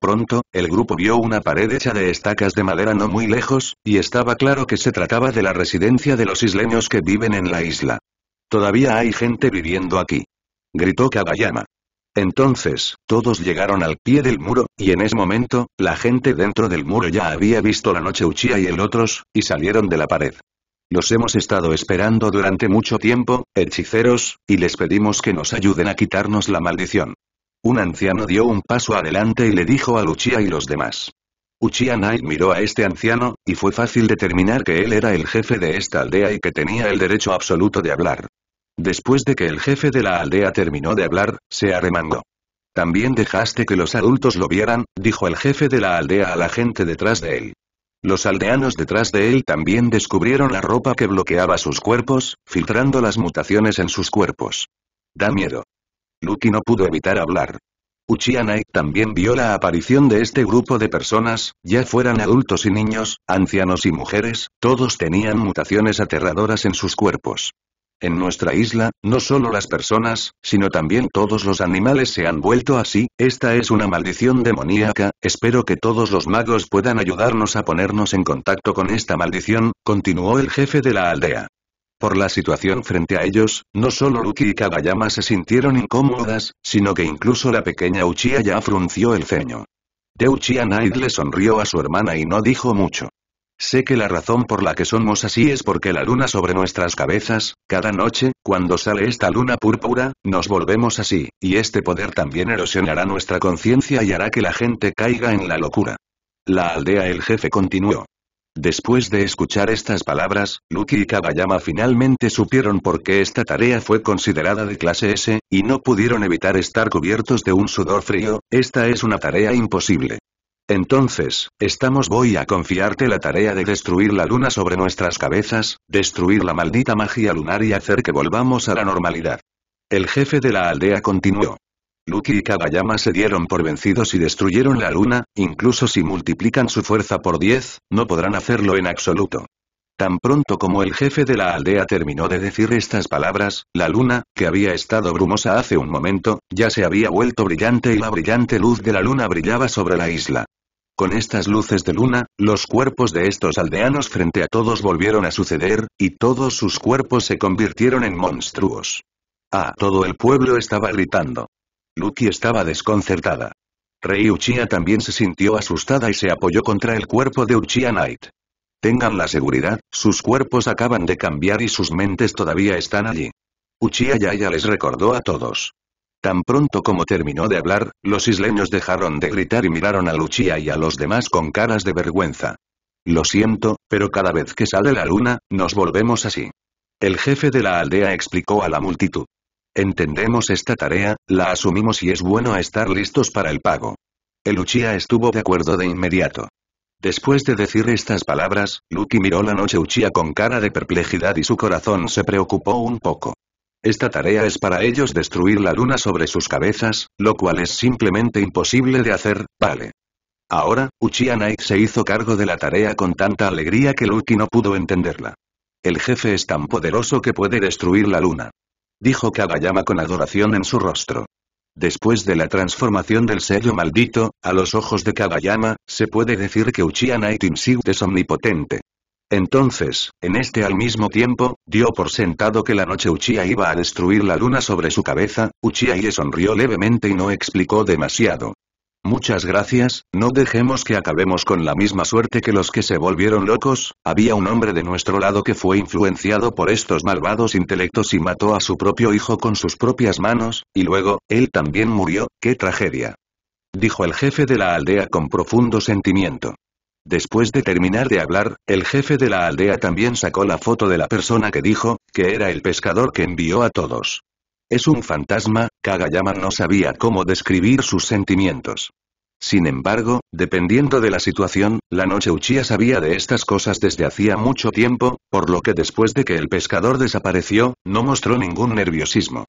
Pronto, el grupo vio una pared hecha de estacas de madera no muy lejos, y estaba claro que se trataba de la residencia de los isleños que viven en la isla. Todavía hay gente viviendo aquí. Gritó Kagayama. Entonces, todos llegaron al pie del muro, y en ese momento, la gente dentro del muro ya había visto la noche Uchiha y el otros, y salieron de la pared. Los hemos estado esperando durante mucho tiempo, hechiceros, y les pedimos que nos ayuden a quitarnos la maldición. Un anciano dio un paso adelante y le dijo a Luchia y los demás. Uchiha miró a este anciano, y fue fácil determinar que él era el jefe de esta aldea y que tenía el derecho absoluto de hablar. Después de que el jefe de la aldea terminó de hablar, se arremangó. También dejaste que los adultos lo vieran, dijo el jefe de la aldea a la gente detrás de él. Los aldeanos detrás de él también descubrieron la ropa que bloqueaba sus cuerpos, filtrando las mutaciones en sus cuerpos. Da miedo. Lucky no pudo evitar hablar. Uchiha también vio la aparición de este grupo de personas, ya fueran adultos y niños, ancianos y mujeres, todos tenían mutaciones aterradoras en sus cuerpos. En nuestra isla, no solo las personas, sino también todos los animales se han vuelto así, esta es una maldición demoníaca, espero que todos los magos puedan ayudarnos a ponernos en contacto con esta maldición, continuó el jefe de la aldea. Por la situación frente a ellos, no solo Luki y Kagayama se sintieron incómodas, sino que incluso la pequeña Uchiha ya frunció el ceño. De Uchiha Night le sonrió a su hermana y no dijo mucho. Sé que la razón por la que somos así es porque la luna sobre nuestras cabezas, cada noche, cuando sale esta luna púrpura, nos volvemos así, y este poder también erosionará nuestra conciencia y hará que la gente caiga en la locura. La aldea el jefe continuó. Después de escuchar estas palabras, Lucky y Kabayama finalmente supieron por qué esta tarea fue considerada de clase S, y no pudieron evitar estar cubiertos de un sudor frío, esta es una tarea imposible. Entonces, estamos voy a confiarte la tarea de destruir la luna sobre nuestras cabezas, destruir la maldita magia lunar y hacer que volvamos a la normalidad. El jefe de la aldea continuó. Luki y Kabayama se dieron por vencidos y destruyeron la luna, incluso si multiplican su fuerza por 10, no podrán hacerlo en absoluto. Tan pronto como el jefe de la aldea terminó de decir estas palabras, la luna, que había estado brumosa hace un momento, ya se había vuelto brillante y la brillante luz de la luna brillaba sobre la isla. Con estas luces de luna, los cuerpos de estos aldeanos frente a todos volvieron a suceder, y todos sus cuerpos se convirtieron en monstruos. Ah, todo el pueblo estaba gritando. Lucky estaba desconcertada. Rey Uchiha también se sintió asustada y se apoyó contra el cuerpo de Uchiha Knight. Tengan la seguridad, sus cuerpos acaban de cambiar y sus mentes todavía están allí. Uchiha Yaya les recordó a todos. Tan pronto como terminó de hablar, los isleños dejaron de gritar y miraron a Uchiha y a los demás con caras de vergüenza. Lo siento, pero cada vez que sale la luna, nos volvemos así. El jefe de la aldea explicó a la multitud. Entendemos esta tarea, la asumimos y es bueno estar listos para el pago. El Uchiha estuvo de acuerdo de inmediato. Después de decir estas palabras, Lucky miró la noche Uchiha con cara de perplejidad y su corazón se preocupó un poco. Esta tarea es para ellos destruir la luna sobre sus cabezas, lo cual es simplemente imposible de hacer, vale. Ahora, Uchiha Knight se hizo cargo de la tarea con tanta alegría que Lucky no pudo entenderla. El jefe es tan poderoso que puede destruir la luna dijo Kagayama con adoración en su rostro. Después de la transformación del sello maldito, a los ojos de Kagayama, se puede decir que Uchiha Nightingale es omnipotente. Entonces, en este al mismo tiempo, dio por sentado que la noche Uchiha iba a destruir la luna sobre su cabeza, Uchiha le sonrió levemente y no explicó demasiado. Muchas gracias, no dejemos que acabemos con la misma suerte que los que se volvieron locos, había un hombre de nuestro lado que fue influenciado por estos malvados intelectos y mató a su propio hijo con sus propias manos, y luego, él también murió, qué tragedia. Dijo el jefe de la aldea con profundo sentimiento. Después de terminar de hablar, el jefe de la aldea también sacó la foto de la persona que dijo, que era el pescador que envió a todos. Es un fantasma, Kagayama no sabía cómo describir sus sentimientos. Sin embargo, dependiendo de la situación, la noche Uchiha sabía de estas cosas desde hacía mucho tiempo, por lo que después de que el pescador desapareció, no mostró ningún nerviosismo.